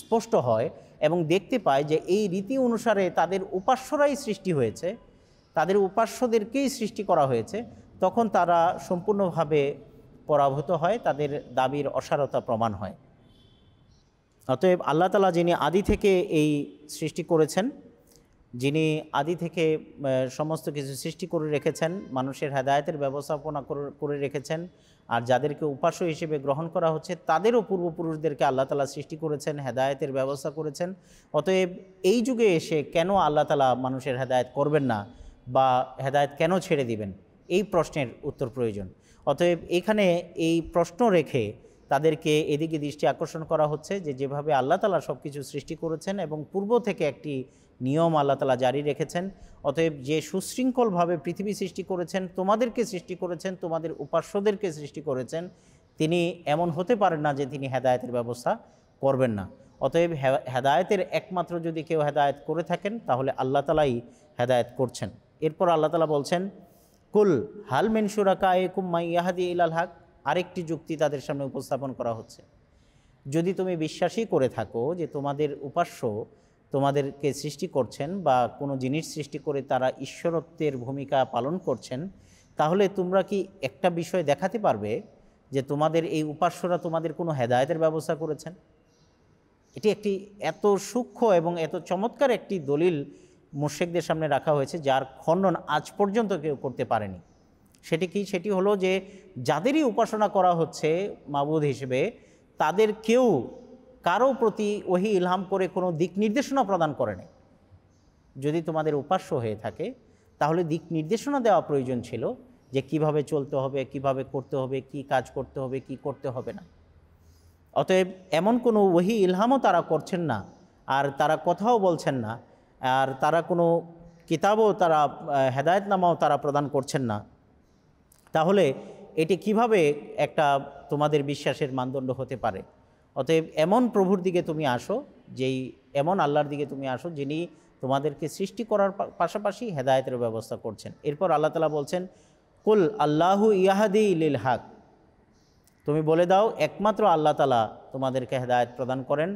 স্পষ্ট হয় এবং দেখতে পায় যে এই রীতি অনুসারে তাদের উপাস্যরাই সৃষ্টি হয়েছে তাদের উপাস্যদেরকেই সৃষ্টি করা হয়েছে তখন তারা সম্পূর্ণভাবে পরাভূত হয় তাদের দাবির অসারতা প্রমাণ হয় অতএব আল্লাহ তালা যিনি আদি থেকে এই সৃষ্টি করেছেন যিনি আদি থেকে সমস্ত কিছু সৃষ্টি করে রেখেছেন মানুষের হেদায়তের ব্যবস্থাপনা করে রেখেছেন আর যাদেরকে উপাস্য হিসেবে গ্রহণ করা হচ্ছে তাদেরও পূর্বপুরুষদেরকে আল্লাহ তালা সৃষ্টি করেছেন হেদায়তের ব্যবস্থা করেছেন অতএব এই যুগে এসে কেন আল্লাহ তালা মানুষের হেদায়ত করবেন না বা হেদায়ত কেন ছেড়ে দিবেন এই প্রশ্নের উত্তর প্রয়োজন অতএব এখানে এই প্রশ্ন রেখে তাদেরকে এদিকে দৃষ্টি আকর্ষণ করা হচ্ছে যে যেভাবে আল্লাহ তালা সব কিছু সৃষ্টি করেছেন এবং পূর্ব থেকে একটি নিয়ম আল্লাহ তালা জারি রেখেছেন অতএব যে সুশৃঙ্খলভাবে পৃথিবী সৃষ্টি করেছেন তোমাদেরকে সৃষ্টি করেছেন তোমাদের উপাস্যদেরকে সৃষ্টি করেছেন তিনি এমন হতে পারেন না যে তিনি হেদায়তের ব্যবস্থা করবেন না অতএব হেদায়তের একমাত্র যদি কেউ হেদায়ত করে থাকেন তাহলে আল্লাহ তালাই হেদায়ত করছেন এরপর আল্লাহ তালা বলছেন কুল হাল মেনসুরাকা মাই ইয়াহাদি ইলাল হাক আরেকটি যুক্তি তাদের সামনে উপস্থাপন করা হচ্ছে যদি তুমি বিশ্বাসী করে থাকো যে তোমাদের উপাস্য তোমাদেরকে সৃষ্টি করছেন বা কোনো জিনিস সৃষ্টি করে তারা ঈশ্বরত্বের ভূমিকা পালন করছেন তাহলে তোমরা কি একটা বিষয় দেখাতে পারবে যে তোমাদের এই উপাস্যরা তোমাদের কোনো হেদায়তের ব্যবস্থা করেছেন এটি একটি এত সূক্ষ্ম এবং এত চমৎকার একটি দলিল মুর্শেকদের সামনে রাখা হয়েছে যার খণ্ডন আজ পর্যন্ত কেউ করতে পারেনি সেটি কি সেটি হলো যে যাদেরই উপাসনা করা হচ্ছে মাবুদ হিসেবে তাদের কেউ কারো প্রতি ওহি ইলহাম করে কোনো দিক নির্দেশনা প্রদান করেনি যদি তোমাদের উপাস্য হয়ে থাকে তাহলে দিক নির্দেশনা দেওয়া প্রয়োজন ছিল যে কিভাবে চলতে হবে কিভাবে করতে হবে কি কাজ করতে হবে কি করতে হবে না অতএব এমন কোনো ওহি ইলহামও তারা করছেন না আর তারা কথাও বলছেন না আর তারা কোনো কিতাবও তারা হেদায়তনামাও তারা প্রদান করছেন না তাহলে এটি কিভাবে একটা তোমাদের বিশ্বাসের মানদণ্ড হতে পারে অতএব এমন প্রভুর দিকে তুমি আসো যেই এমন আল্লাহর দিকে তুমি আসো যিনি তোমাদেরকে সৃষ্টি করার পাশাপাশি হেদায়তের ব্যবস্থা করছেন এরপর আল্লাহ তালা বলছেন কুল আল্লাহু ইয়াহাদি ইলিল হাক তুমি বলে দাও একমাত্র আল্লাহ তালা তোমাদেরকে হেদায়ত প্রদান করেন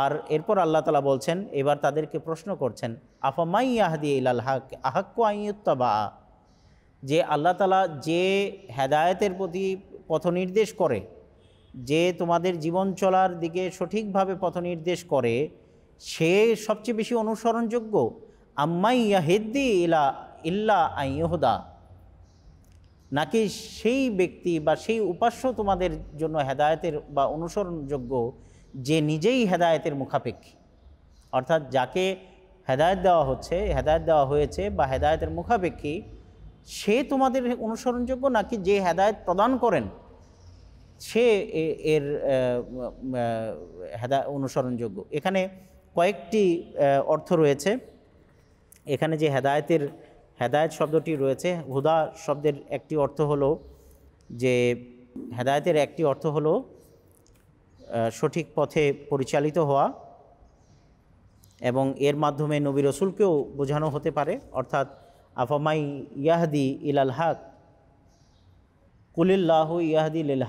আর এরপর আল্লাহ তালা বলছেন এবার তাদেরকে প্রশ্ন করছেন আফামাই ইয়াহাদি ইলাল হাক আহাক্কু আইয়ুত্তাবা যে আল্লাহ তালা যে হেদায়তের প্রতি পথ নির্দেশ করে যে তোমাদের জীবন চলার দিকে সঠিকভাবে পথ নির্দেশ করে সে সবচেয়ে বেশি অনুসরণযোগ্য আম্মাই ইয়াহেদ্দি ইলা ইল্লা আইহদা নাকি সেই ব্যক্তি বা সেই উপাস্য তোমাদের জন্য হেদায়তের বা অনুসরণযোগ্য যে নিজেই হেদায়তের মুখাপেক্ষী অর্থাৎ যাকে হেদায়ত দেওয়া হচ্ছে হেদায়ত দেওয়া হয়েছে বা হেদায়তের মুখাপেক্ষী সে তোমাদের অনুসরণযোগ্য নাকি যে হেদায়ত প্রদান করেন সে এর হেদা অনুসরণযোগ্য এখানে কয়েকটি অর্থ রয়েছে এখানে যে হেদায়তের হেদায়ত শব্দটি রয়েছে হুদা শব্দের একটি অর্থ হলো যে হেদায়তের একটি অর্থ হলো সঠিক পথে পরিচালিত হওয়া এবং এর মাধ্যমে নবী রসুলকেও বোঝানো হতে পারে অর্থাৎ আফামাই ইয়াহদি ইলাল হাক কুলিল্লাহ ইয়াহদি লিল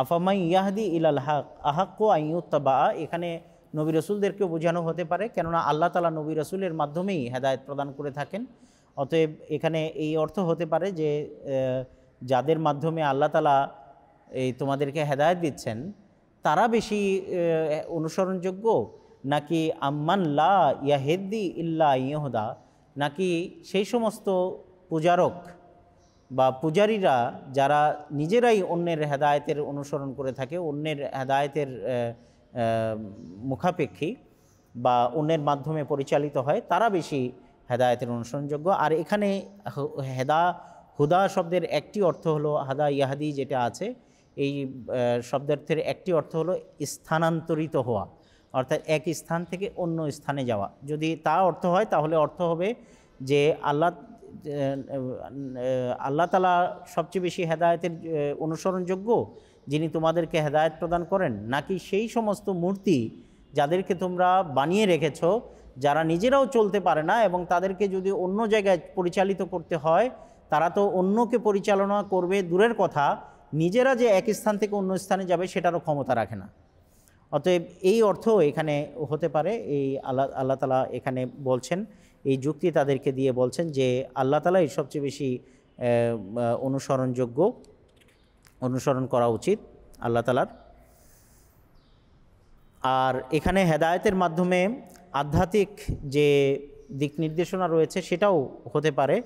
আফামাই ইয়াহাদি ইলাল হাক আহাক্কু আইয়ুত্তাবা এখানে নবী রসুলদেরকেও বোঝানো হতে পারে কেননা আল্লাহ তালা নবী রসুলের মাধ্যমেই হেদায়ত প্রদান করে থাকেন অতএব এখানে এই অর্থ হতে পারে যে যাদের মাধ্যমে আল্লাহ তালা এই তোমাদেরকে হেদায়ত দিচ্ছেন তারা বেশি অনুসরণযোগ্য নাকি আম্মান লা ইয়াহেদ্দি ইল্লা ইহদা নাকি সেই সমস্ত পূজারক বা পূজারীরা যারা নিজেরাই অন্যের হেদায়তের অনুসরণ করে থাকে অন্যের হেদায়তের মুখাপেক্ষী বা অন্যের মাধ্যমে পরিচালিত হয় তারা বেশি হেদায়তের অনুসরণযোগ্য আর এখানে হেদা হুদা শব্দের একটি অর্থ হলো হাদা ইয়াহাদি যেটা আছে এই শব্দার্থের একটি অর্থ হলো স্থানান্তরিত হওয়া অর্থাৎ এক স্থান থেকে অন্য স্থানে যাওয়া যদি তা অর্থ হয় তাহলে অর্থ হবে যে আল্লাহ আল্লাহ তালা সবচেয়ে বেশি হেদায়তের অনুসরণযোগ্য যিনি তোমাদেরকে হেদায়ত প্রদান করেন নাকি সেই সমস্ত মূর্তি যাদেরকে তোমরা বানিয়ে রেখেছ যারা নিজেরাও চলতে পারে না এবং তাদেরকে যদি অন্য জায়গায় পরিচালিত করতে হয় তারা তো অন্যকে পরিচালনা করবে দূরের কথা নিজেরা যে এক স্থান থেকে অন্য স্থানে যাবে সেটারও ক্ষমতা রাখে না অতএব এই অর্থ এখানে হতে পারে এই আল্লাহ আল্লাহ তালা এখানে বলছেন এই যুক্তি তাদেরকে দিয়ে বলছেন যে আল্লাহ তালাই সবচেয়ে বেশি অনুসরণযোগ্য অনুসরণ করা উচিত আল্লাহ তালার আর এখানে হেদায়তের মাধ্যমে আধ্যাত্মিক যে দিক নির্দেশনা রয়েছে সেটাও হতে পারে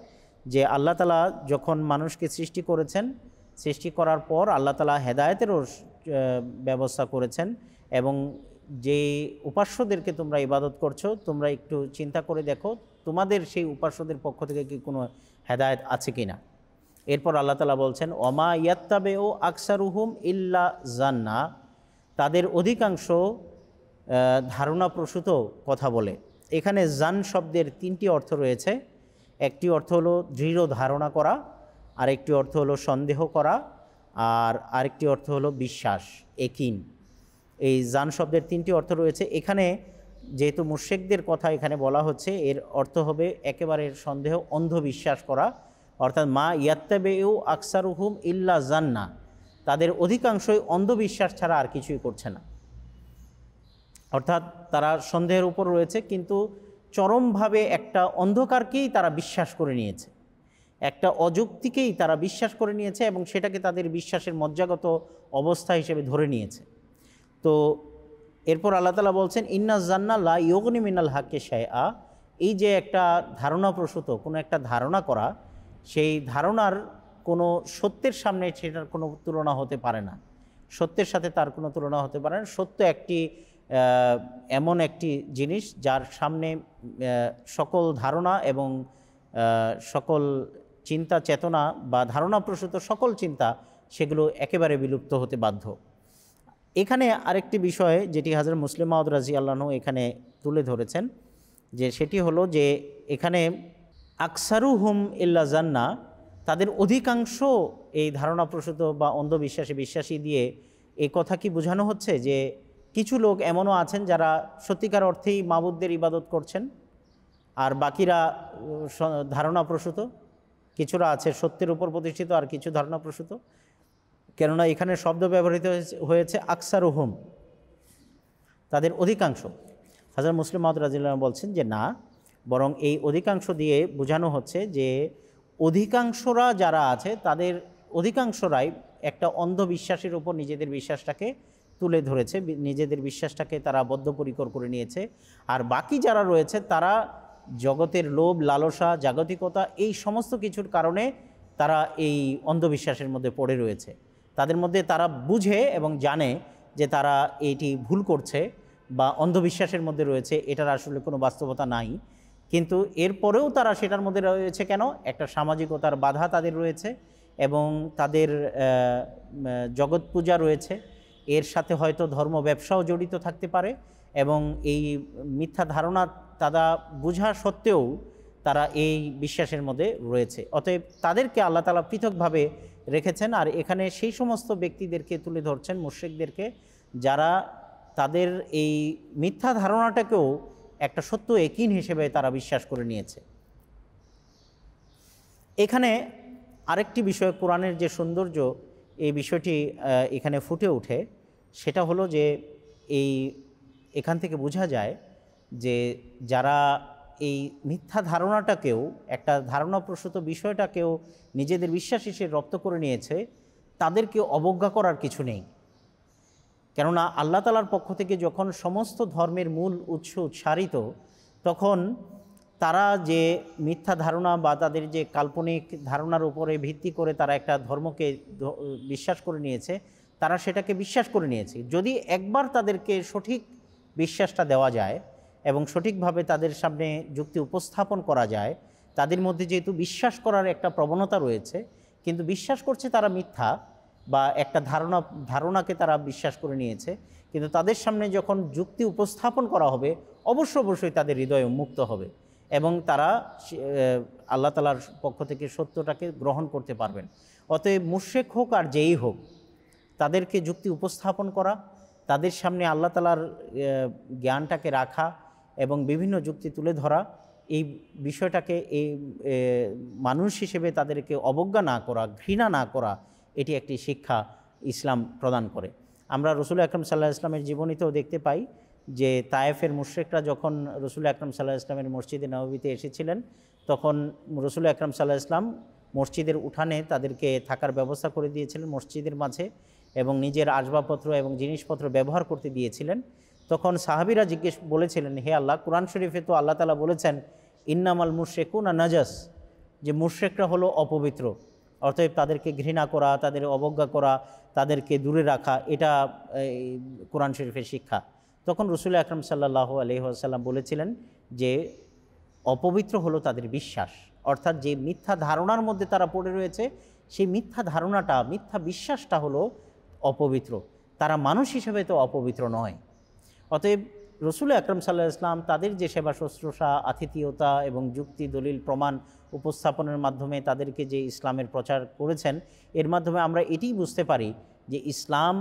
যে আল্লাহ তালা যখন মানুষকে সৃষ্টি করেছেন সৃষ্টি করার পর আল্লাহ তালা হেদায়তেরও ব্যবস্থা করেছেন এবং যে উপাস্যদেরকে তোমরা ইবাদত করছো তোমরা একটু চিন্তা করে দেখো তোমাদের সেই উপাস্যদের পক্ষ থেকে কি কোনো হেদায়ত আছে কি না এরপর আল্লাহ তালা বলছেন অমা ইয়াত্তাবে ও আকসারুহুম ইল্লা জান্না তাদের অধিকাংশ ধারণা প্রসূত কথা বলে এখানে জান শব্দের তিনটি অর্থ রয়েছে একটি অর্থ হলো দৃঢ় ধারণা করা আরেকটি অর্থ হলো সন্দেহ করা আর আরেকটি অর্থ হলো বিশ্বাস একিন এই জান শব্দের তিনটি অর্থ রয়েছে এখানে যেহেতু মুর্শেকদের কথা এখানে বলা হচ্ছে এর অর্থ হবে একেবারে সন্দেহ অন্ধবিশ্বাস করা অর্থাৎ মা ইয়াত্তাবেউ আকসারুহুম ইল্লা জান্না তাদের অধিকাংশই অন্ধবিশ্বাস ছাড়া আর কিছুই করছে না অর্থাৎ তারা সন্দেহের উপর রয়েছে কিন্তু চরমভাবে একটা অন্ধকারকেই তারা বিশ্বাস করে নিয়েছে একটা অযুক্তিকেই তারা বিশ্বাস করে নিয়েছে এবং সেটাকে তাদের বিশ্বাসের মজ্জাগত অবস্থা হিসেবে ধরে নিয়েছে তো এরপর আল্লাহ তালা বলছেন ইন্না জান্নাল্লা ইয়গনি মিনাল হাক্কে আ এই যে একটা ধারণা প্রসূত কোনো একটা ধারণা করা সেই ধারণার কোনো সত্যের সামনে সেটার কোনো তুলনা হতে পারে না সত্যের সাথে তার কোনো তুলনা হতে পারে না সত্য একটি এমন একটি জিনিস যার সামনে সকল ধারণা এবং সকল চিন্তা চেতনা বা ধারণা প্রসূত সকল চিন্তা সেগুলো একেবারে বিলুপ্ত হতে বাধ্য এখানে আরেকটি বিষয় যেটি হাজার মুসলিম মাহদ রাজি আল্লাহ এখানে তুলে ধরেছেন যে সেটি হলো যে এখানে আকসারু হুম ইল্লা জান্না তাদের অধিকাংশ এই ধারণাপ্রসূত বা অন্ধবিশ্বাসী বিশ্বাসী দিয়ে এই কথা কি বোঝানো হচ্ছে যে কিছু লোক এমনও আছেন যারা সত্যিকার অর্থেই মাবুদদের ইবাদত করছেন আর বাকিরা ধারণাপ্রসূত কিছুরা আছে সত্যের উপর প্রতিষ্ঠিত আর কিছু ধারণাপ্রসূত কেননা এখানে শব্দ ব্যবহৃত হয়েছে আকসারু হোম তাদের অধিকাংশ হাজার মুসলিম মাহমুদ রাজিল্লাহ বলছেন যে না বরং এই অধিকাংশ দিয়ে বোঝানো হচ্ছে যে অধিকাংশরা যারা আছে তাদের অধিকাংশরাই একটা অন্ধবিশ্বাসের ওপর নিজেদের বিশ্বাসটাকে তুলে ধরেছে নিজেদের বিশ্বাসটাকে তারা বদ্ধপরিকর করে নিয়েছে আর বাকি যারা রয়েছে তারা জগতের লোভ লালসা জাগতিকতা এই সমস্ত কিছুর কারণে তারা এই অন্ধবিশ্বাসের মধ্যে পড়ে রয়েছে তাদের মধ্যে তারা বুঝে এবং জানে যে তারা এটি ভুল করছে বা অন্ধবিশ্বাসের মধ্যে রয়েছে এটার আসলে কোনো বাস্তবতা নাই কিন্তু এরপরেও তারা সেটার মধ্যে রয়েছে কেন একটা সামাজিকতার বাধা তাদের রয়েছে এবং তাদের জগৎ পূজা রয়েছে এর সাথে হয়তো ধর্ম ব্যবসাও জড়িত থাকতে পারে এবং এই মিথ্যা ধারণা তারা বোঝা সত্ত্বেও তারা এই বিশ্বাসের মধ্যে রয়েছে অতএব তাদেরকে আল্লাহ তালা পৃথকভাবে রেখেছেন আর এখানে সেই সমস্ত ব্যক্তিদেরকে তুলে ধরছেন মুর্শেকদেরকে যারা তাদের এই মিথ্যা ধারণাটাকেও একটা সত্য একিন হিসেবে তারা বিশ্বাস করে নিয়েছে এখানে আরেকটি বিষয় কোরআনের যে সৌন্দর্য এই বিষয়টি এখানে ফুটে ওঠে সেটা হলো যে এই এখান থেকে বোঝা যায় যে যারা এই মিথ্যা ধারণাটাকেও একটা ধারণাপ্রসূত বিষয়টাকেও নিজেদের বিশ্বাস হিসেবে রপ্ত করে নিয়েছে তাদেরকে অবজ্ঞা করার কিছু নেই কেননা আল্লাহ তালার পক্ষ থেকে যখন সমস্ত ধর্মের মূল উৎস উৎসারিত তখন তারা যে মিথ্যা ধারণা বা তাদের যে কাল্পনিক ধারণার উপরে ভিত্তি করে তারা একটা ধর্মকে বিশ্বাস করে নিয়েছে তারা সেটাকে বিশ্বাস করে নিয়েছে যদি একবার তাদেরকে সঠিক বিশ্বাসটা দেওয়া যায় এবং সঠিকভাবে তাদের সামনে যুক্তি উপস্থাপন করা যায় তাদের মধ্যে যেহেতু বিশ্বাস করার একটা প্রবণতা রয়েছে কিন্তু বিশ্বাস করছে তারা মিথ্যা বা একটা ধারণা ধারণাকে তারা বিশ্বাস করে নিয়েছে কিন্তু তাদের সামনে যখন যুক্তি উপস্থাপন করা হবে অবশ্য অবশ্যই তাদের হৃদয় উন্মুক্ত হবে এবং তারা আল্লাহ তালার পক্ষ থেকে সত্যটাকে গ্রহণ করতে পারবেন অতএব মুর্শেক হোক আর যেই হোক তাদেরকে যুক্তি উপস্থাপন করা তাদের সামনে আল্লাহ তালার জ্ঞানটাকে রাখা এবং বিভিন্ন যুক্তি তুলে ধরা এই বিষয়টাকে এই মানুষ হিসেবে তাদেরকে অবজ্ঞা না করা ঘৃণা না করা এটি একটি শিক্ষা ইসলাম প্রদান করে আমরা রসুল আকরম সাল্লাহ ইসলামের জীবনীতেও দেখতে পাই যে তায়েফের মুশ্রেকরা যখন রসুল আকরম সাল্লাহ ইসলামের মসজিদে নবীতে এসেছিলেন তখন রসুল আকরম সাল্লাহ ইসলাম মসজিদের উঠানে তাদেরকে থাকার ব্যবস্থা করে দিয়েছিলেন মসজিদের মাঝে এবং নিজের আসবাবপত্র এবং জিনিসপত্র ব্যবহার করতে দিয়েছিলেন তখন সাহাবিরা জিজ্ঞেস বলেছিলেন হে আল্লাহ কোরআন শরীফে তো আল্লাহ তালা বলেছেন ইন্নামাল মুশেকুনা নাজাস যে মুর্শেকরা হলো অপবিত্র অর্থাৎ তাদেরকে ঘৃণা করা তাদের অবজ্ঞা করা তাদেরকে দূরে রাখা এটা কোরআন শরীফের শিক্ষা তখন রসুল আকরম সাল্লাহ আলহিহাসাল্লাম বলেছিলেন যে অপবিত্র হলো তাদের বিশ্বাস অর্থাৎ যে মিথ্যা ধারণার মধ্যে তারা পড়ে রয়েছে সেই মিথ্যা ধারণাটা মিথ্যা বিশ্বাসটা হলো অপবিত্র তারা মানুষ হিসেবে তো অপবিত্র নয় অতএব রসুল আকরম সাল্লাহ ইসলাম তাদের যে সেবা শুশ্রূষা আতিথীয়তা এবং যুক্তি দলিল প্রমাণ উপস্থাপনের মাধ্যমে তাদেরকে যে ইসলামের প্রচার করেছেন এর মাধ্যমে আমরা এটি বুঝতে পারি যে ইসলাম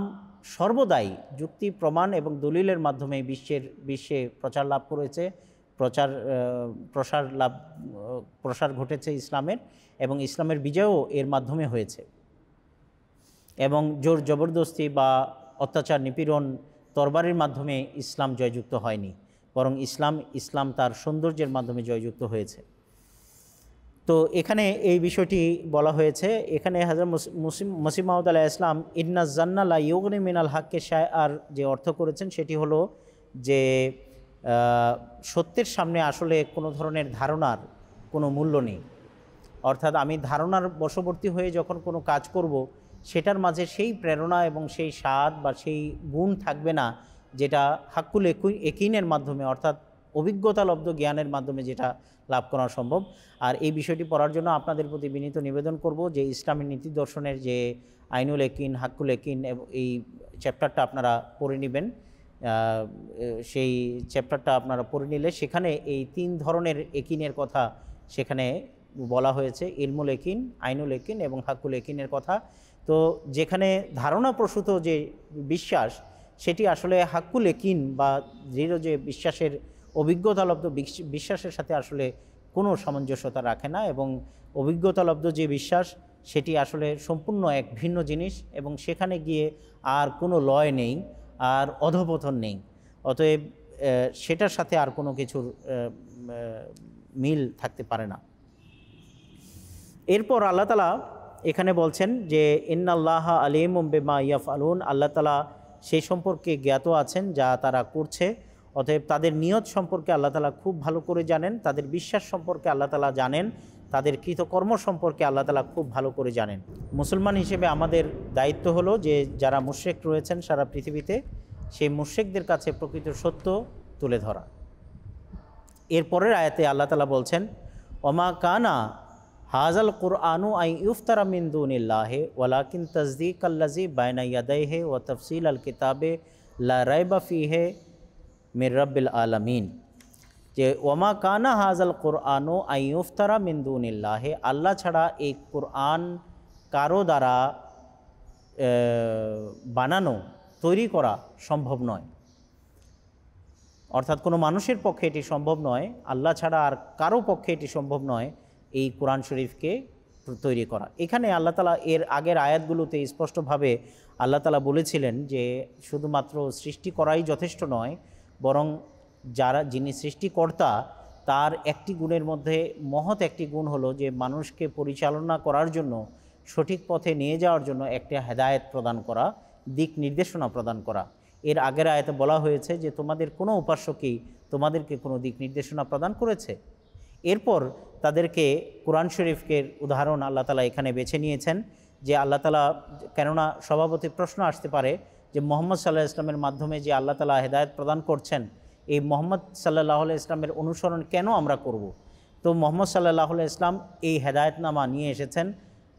সর্বদাই যুক্তি প্রমাণ এবং দলিলের মাধ্যমে বিশ্বের বিশ্বে প্রচার লাভ করেছে প্রচার প্রসার লাভ প্রসার ঘটেছে ইসলামের এবং ইসলামের বিজয়ও এর মাধ্যমে হয়েছে এবং জোর জবরদস্তি বা অত্যাচার নিপীড়ন তরবারির মাধ্যমে ইসলাম জয়যুক্ত হয়নি বরং ইসলাম ইসলাম তার সৌন্দর্যের মাধ্যমে জয়যুক্ত হয়েছে তো এখানে এই বিষয়টি বলা হয়েছে এখানে হাজার মুসিম মসিমাউদ আলাহ ইসলাম ইন্না জান্নালা ইউগনি মিনাল হাক্কে শায় আর যে অর্থ করেছেন সেটি হলো যে সত্যের সামনে আসলে কোনো ধরনের ধারণার কোনো মূল্য নেই অর্থাৎ আমি ধারণার বশবর্তী হয়ে যখন কোনো কাজ করব সেটার মাঝে সেই প্রেরণা এবং সেই স্বাদ বা সেই গুণ থাকবে না যেটা হাক্কুল একিনের মাধ্যমে অর্থাৎ অভিজ্ঞতালব্ধ জ্ঞানের মাধ্যমে যেটা লাভ করা সম্ভব আর এই বিষয়টি পড়ার জন্য আপনাদের প্রতি বিনীত নিবেদন করব যে ইসলামের নীতি দর্শনের যে আইনুল একিন হাক্কুল একিন এই চ্যাপ্টারটা আপনারা পড়ে নেবেন সেই চ্যাপ্টারটা আপনারা পড়ে নিলে সেখানে এই তিন ধরনের একিনের কথা সেখানে বলা হয়েছে ইলমুল একিন আইনুল একিন এবং হাকুল একিনের কথা তো যেখানে ধারণা প্রসূত যে বিশ্বাস সেটি আসলে হাক্কুল একিন বা দৃঢ় যে বিশ্বাসের অভিজ্ঞতালব্ধ বিশ্বাসের সাথে আসলে কোনো সামঞ্জস্যতা রাখে না এবং অভিজ্ঞতালব্ধ যে বিশ্বাস সেটি আসলে সম্পূর্ণ এক ভিন্ন জিনিস এবং সেখানে গিয়ে আর কোনো লয় নেই আর অধপথন নেই অতএব সেটার সাথে আর কোনো কিছুর মিল থাকতে পারে না এরপর আল্লাহ তালা এখানে বলছেন যে ইন্নাল্লাহ আলিম মা ইয়াফ আলুন আল্লাহ তালা সেই সম্পর্কে জ্ঞাত আছেন যা তারা করছে অতএব তাদের নিয়ত সম্পর্কে আল্লাহ তালা খুব ভালো করে জানেন তাদের বিশ্বাস সম্পর্কে আল্লাহ তালা জানেন তাদের কৃতকর্ম সম্পর্কে আল্লাহ তালা খুব ভালো করে জানেন মুসলমান হিসেবে আমাদের দায়িত্ব হলো যে যারা মুশ্রেক রয়েছেন সারা পৃথিবীতে সেই মুশ্রেকদের কাছে প্রকৃত সত্য তুলে ধরা এরপরের আয়াতে আল্লাহ তালা বলছেন অমা কানা হাযাল কুরআন উ আই ইফতারা মিন দুনি আল্লাহ ওয়ালাকিন তাসদিকাল্লাজি বাইনা ইয়াদাইহি ওয়া তাফসিলাল কিতাবি লা রাইবা ফীহি মির রাব্বিল আলামিন যে ওয়া মা কানা হাযাল কুরআন উ আই ইফতারা মিন দুনি আল্লাহ আল্লাহ ছাড়া এক কুরআন কারো দ্বারা বানানো চুরি করা সম্ভব নয় অর্থাৎ কোন মানুষের পক্ষে এটি সম্ভব নয় আল্লাহ ছাড়া আর কারো পক্ষে এটি সম্ভব নয় এই কোরআন শরীফকে তৈরি করা এখানে আল্লাহ তালা এর আগের আয়াতগুলোতে স্পষ্টভাবে আল্লাহ তালা বলেছিলেন যে শুধুমাত্র সৃষ্টি করাই যথেষ্ট নয় বরং যারা যিনি সৃষ্টিকর্তা তার একটি গুণের মধ্যে মহৎ একটি গুণ হলো যে মানুষকে পরিচালনা করার জন্য সঠিক পথে নিয়ে যাওয়ার জন্য একটা হেদায়ত প্রদান করা দিক নির্দেশনা প্রদান করা এর আগের আয়তে বলা হয়েছে যে তোমাদের কোনো উপাস্যকেই তোমাদেরকে কোনো দিক নির্দেশনা প্রদান করেছে এরপর তাদেরকে কোরআন শরীফকে উদাহরণ আল্লাহ তালা এখানে বেছে নিয়েছেন যে আল্লাহ তালা কেননা সভাপতি প্রশ্ন আসতে পারে যে মোহাম্মদ সাল্লাহ ইসলামের মাধ্যমে যে আল্লাহ তালা হেদায়ত প্রদান করছেন এই মোহাম্মদ সাল্লাহ ইসলামের অনুসরণ কেন আমরা করব। তো মোহাম্মদ সাল্লাহ ইসলাম এই হেদায়তনামা নিয়ে এসেছেন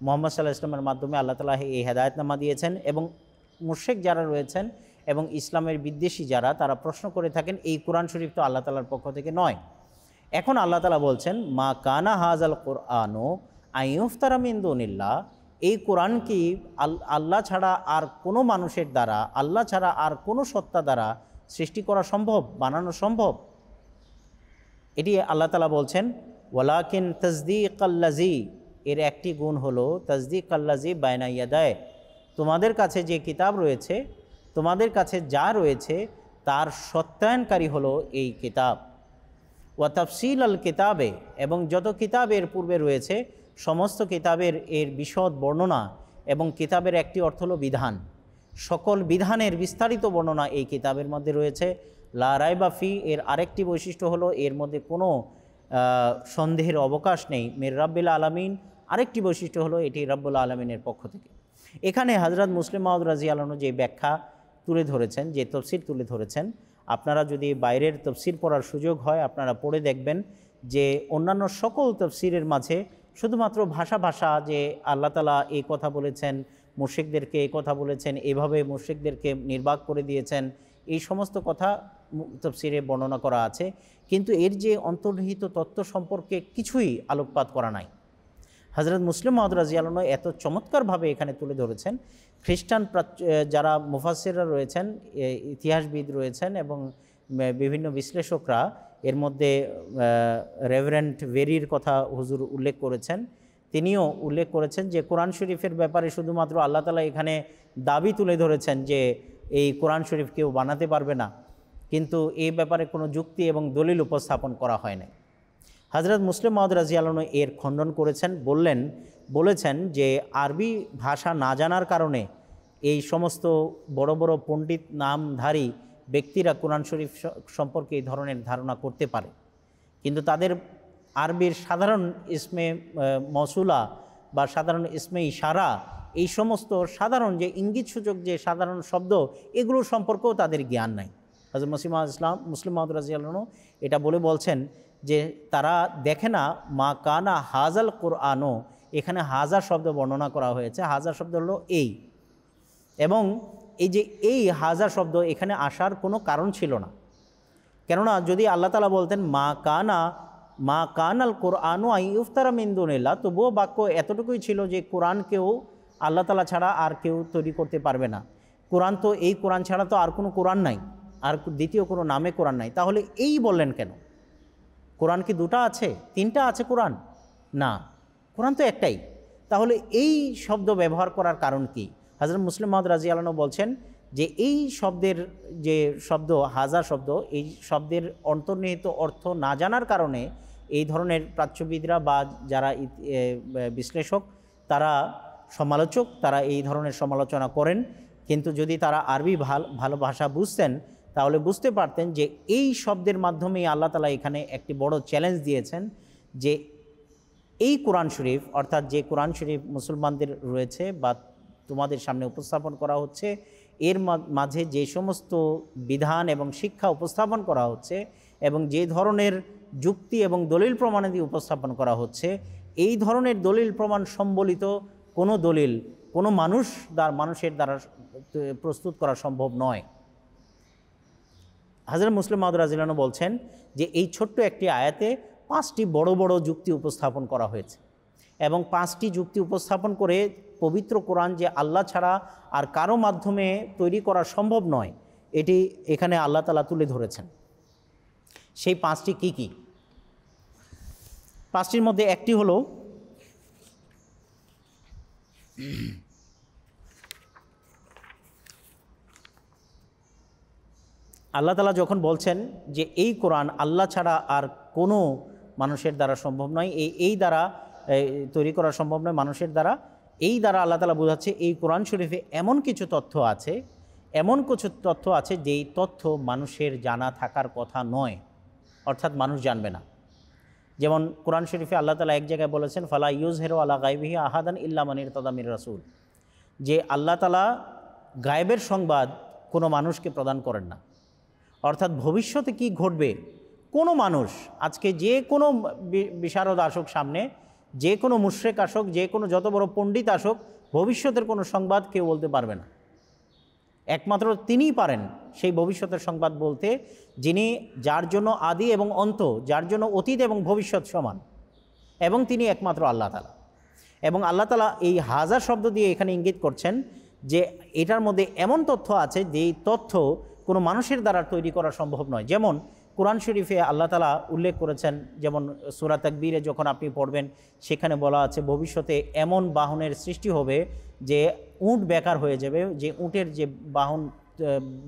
মোহাম্মদ সাল্লাহ ইসলামের মাধ্যমে আল্লাহ তালা এই হেদায়তনামা দিয়েছেন এবং মুর্শেক যারা রয়েছেন এবং ইসলামের বিদ্বেষী যারা তারা প্রশ্ন করে থাকেন এই কোরআন শরীফ তো আল্লাহ তালার পক্ষ থেকে নয় এখন আল্লাহ তালা বলছেন মা কানা হাজাল কোরআনো আইফতারামিন্দুনিল্লা এই কোরআন কি আল্লাহ ছাড়া আর কোনো মানুষের দ্বারা আল্লাহ ছাড়া আর কোনো সত্তা দ্বারা সৃষ্টি করা সম্ভব বানানো সম্ভব এটি আল্লাহ তালা বলছেন ওয়ালাকিন তসদি আল্লাজি এর একটি গুণ হলো তসদিক আল্লাজি দেয় তোমাদের কাছে যে কিতাব রয়েছে তোমাদের কাছে যা রয়েছে তার সত্যায়নকারী হলো এই কিতাব ওয়া তাফসিল আল কিতাবে এবং যত কিতাবের পূর্বে রয়েছে সমস্ত কিতাবের এর বিশদ বর্ণনা এবং কিতাবের একটি অর্থ হল বিধান সকল বিধানের বিস্তারিত বর্ণনা এই কিতাবের মধ্যে রয়েছে লা রায়বাফি এর আরেকটি বৈশিষ্ট্য হলো এর মধ্যে কোনো সন্দেহের অবকাশ নেই মির রাব্বুল আলমিন আরেকটি বৈশিষ্ট্য হলো এটি রাব্বুল আলমিনের পক্ষ থেকে এখানে হজরত মুসলিম মাহমুদ রাজি আলম যে ব্যাখ্যা তুলে ধরেছেন যে তফসির তুলে ধরেছেন আপনারা যদি বাইরের তফসির পড়ার সুযোগ হয় আপনারা পড়ে দেখবেন যে অন্যান্য সকল তফসিরের মাঝে শুধুমাত্র ভাষা ভাষা যে আল্লাহ তালা এই কথা বলেছেন মুর্শিকদেরকে এই কথা বলেছেন এভাবে মুর্শিকদেরকে নির্বাক করে দিয়েছেন এই সমস্ত কথা তফসিরে বর্ণনা করা আছে কিন্তু এর যে অন্তর্নিহিত তত্ত্ব সম্পর্কে কিছুই আলোকপাত করা নাই হজরত মুসলিম মহমদ রাজিয়ালন এত চমৎকারভাবে এখানে তুলে ধরেছেন খ্রিস্টান যারা মুফাসিররা রয়েছেন ইতিহাসবিদ রয়েছেন এবং বিভিন্ন বিশ্লেষকরা এর মধ্যে রেভারেন্ট ভেরির কথা হুজুর উল্লেখ করেছেন তিনিও উল্লেখ করেছেন যে কোরআন শরীফের ব্যাপারে শুধুমাত্র আল্লাহ তালা এখানে দাবি তুলে ধরেছেন যে এই কোরআন শরীফ কেউ বানাতে পারবে না কিন্তু এই ব্যাপারে কোনো যুক্তি এবং দলিল উপস্থাপন করা হয় নাই হজরত মুসলিম মাহমুদ রাজি আলন এর খণ্ডন করেছেন বললেন বলেছেন যে আরবি ভাষা না জানার কারণে এই সমস্ত বড় বড় পণ্ডিত নামধারী ব্যক্তিরা কোরআন শরীফ সম্পর্কে এই ধরনের ধারণা করতে পারে কিন্তু তাদের আরবির সাধারণ ইসমে মসুলা বা সাধারণ ইসমে ইশারা এই সমস্ত সাধারণ যে ইঙ্গিত সূচক যে সাধারণ শব্দ এগুলো সম্পর্কেও তাদের জ্ঞান নাই হাজর মসিমা ইসলাম মুসলিম রাজি রাজিয়ালনও এটা বলে বলছেন যে তারা দেখে না মা কানা হাজাল কোরআনও এখানে হাজার শব্দ বর্ণনা করা হয়েছে হাজার শব্দ হলো এই এবং এই যে এই হাজার শব্দ এখানে আসার কোনো কারণ ছিল না কেননা যদি আল্লাহ তালা বলতেন মা কানা মা কানাল কোরআনও আই ইফতারা মিন্দুনিল্লা তবুও বাক্য এতটুকুই ছিল যে কোরআনকেও আল্লাহ তালা ছাড়া আর কেউ তৈরি করতে পারবে না কোরআন তো এই কোরআন ছাড়া তো আর কোনো কোরআন নাই আর দ্বিতীয় কোনো নামে কোরআন নাই তাহলে এই বললেন কেন কোরআন কি দুটা আছে তিনটা আছে কোরআন না কোরআন তো একটাই তাহলে এই শব্দ ব্যবহার করার কারণ কি হাজরত মুসলিম মহম্মদ রাজি আলানো বলছেন যে এই শব্দের যে শব্দ হাজার শব্দ এই শব্দের অন্তর্নিহিত অর্থ না জানার কারণে এই ধরনের প্রাচ্যবিদরা বা যারা বিশ্লেষক তারা সমালোচক তারা এই ধরনের সমালোচনা করেন কিন্তু যদি তারা আরবি ভাল ভালো ভাষা বুঝতেন তাহলে বুঝতে পারতেন যে এই শব্দের মাধ্যমেই আল্লাহ তালা এখানে একটি বড় চ্যালেঞ্জ দিয়েছেন যে এই কোরআন শরীফ অর্থাৎ যে কোরআন শরীফ মুসলমানদের রয়েছে বা তোমাদের সামনে উপস্থাপন করা হচ্ছে এর মাঝে যে সমস্ত বিধান এবং শিক্ষা উপস্থাপন করা হচ্ছে এবং যে ধরনের যুক্তি এবং দলিল দিয়ে উপস্থাপন করা হচ্ছে এই ধরনের দলিল প্রমাণ সম্বলিত কোনো দলিল কোনো মানুষ দ্বার মানুষের দ্বারা প্রস্তুত করা সম্ভব নয় হাজরত মুসলিম মাহদুর রাজিলানো বলছেন যে এই ছোট্ট একটি আয়াতে পাঁচটি বড় বড় যুক্তি উপস্থাপন করা হয়েছে এবং পাঁচটি যুক্তি উপস্থাপন করে পবিত্র কোরআন যে আল্লাহ ছাড়া আর কারো মাধ্যমে তৈরি করা সম্ভব নয় এটি এখানে আল্লাহ তালা তুলে ধরেছেন সেই পাঁচটি কি কি পাঁচটির মধ্যে একটি হলো আল্লাহ তালা যখন বলছেন যে এই কোরআন আল্লাহ ছাড়া আর কোনো মানুষের দ্বারা সম্ভব নয় এই এই দ্বারা তৈরি করা সম্ভব নয় মানুষের দ্বারা এই দ্বারা আল্লাহ তালা বোঝাচ্ছে এই কোরআন শরীফে এমন কিছু তথ্য আছে এমন কিছু তথ্য আছে যেই তথ্য মানুষের জানা থাকার কথা নয় অর্থাৎ মানুষ জানবে না যেমন কোরআন শরীফে আল্লাহ তালা এক জায়গায় বলেছেন ফালা ইউজ হেরো আল্লাহ গাইবিহি আহাদান ইল্লামানির তাদামির রাসুল যে আল্লাহ তালা গায়েবের সংবাদ কোনো মানুষকে প্রদান করেন না অর্থাৎ ভবিষ্যতে কি ঘটবে কোনো মানুষ আজকে যে কোনো বিশারদ আসুক সামনে যে কোনো মুশ্রেক আসুক যে কোনো যত বড় পণ্ডিত আসুক ভবিষ্যতের কোনো সংবাদ কেউ বলতে পারবে না একমাত্র তিনিই পারেন সেই ভবিষ্যতের সংবাদ বলতে যিনি যার জন্য আদি এবং অন্ত যার জন্য অতীত এবং ভবিষ্যৎ সমান এবং তিনি একমাত্র আল্লাহ তালা এবং আল্লাহ তালা এই হাজার শব্দ দিয়ে এখানে ইঙ্গিত করছেন যে এটার মধ্যে এমন তথ্য আছে যেই তথ্য কোনো মানুষের দ্বারা তৈরি করা সম্ভব নয় যেমন কোরআন শরীফে আল্লাহ তালা উল্লেখ করেছেন যেমন সুরাত একবীরে যখন আপনি পড়বেন সেখানে বলা আছে ভবিষ্যতে এমন বাহনের সৃষ্টি হবে যে উঁট বেকার হয়ে যাবে যে উঁটের যে বাহন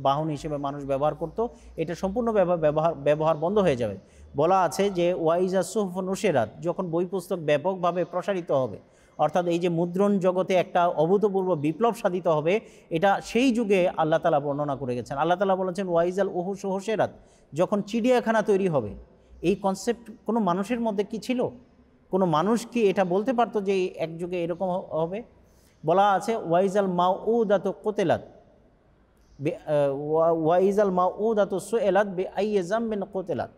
বাহন হিসেবে মানুষ ব্যবহার করত এটা সম্পূর্ণ ব্যবহার ব্যবহার বন্ধ হয়ে যাবে বলা আছে যে ওয়াইজা সুহফ নুশেরাত যখন বই পুস্তক ব্যাপকভাবে প্রসারিত হবে অর্থাৎ এই যে মুদ্রণ জগতে একটা অভূতপূর্ব বিপ্লব সাধিত হবে এটা সেই যুগে আল্লাহ তালা বর্ণনা করে গেছেন আল্লাহ তালা বলেছেন ওয়াইজাল ওহু সেরাত যখন চিড়িয়াখানা তৈরি হবে এই কনসেপ্ট কোনো মানুষের মধ্যে কি ছিল কোনো মানুষ কি এটা বলতে পারতো যে এক যুগে এরকম হবে বলা আছে ওয়াইজাল মা উ দাত কোতেলাত ওয়াইজাল মা উ দাত এলাত বে আইয়েজাম বেন কোতেলাত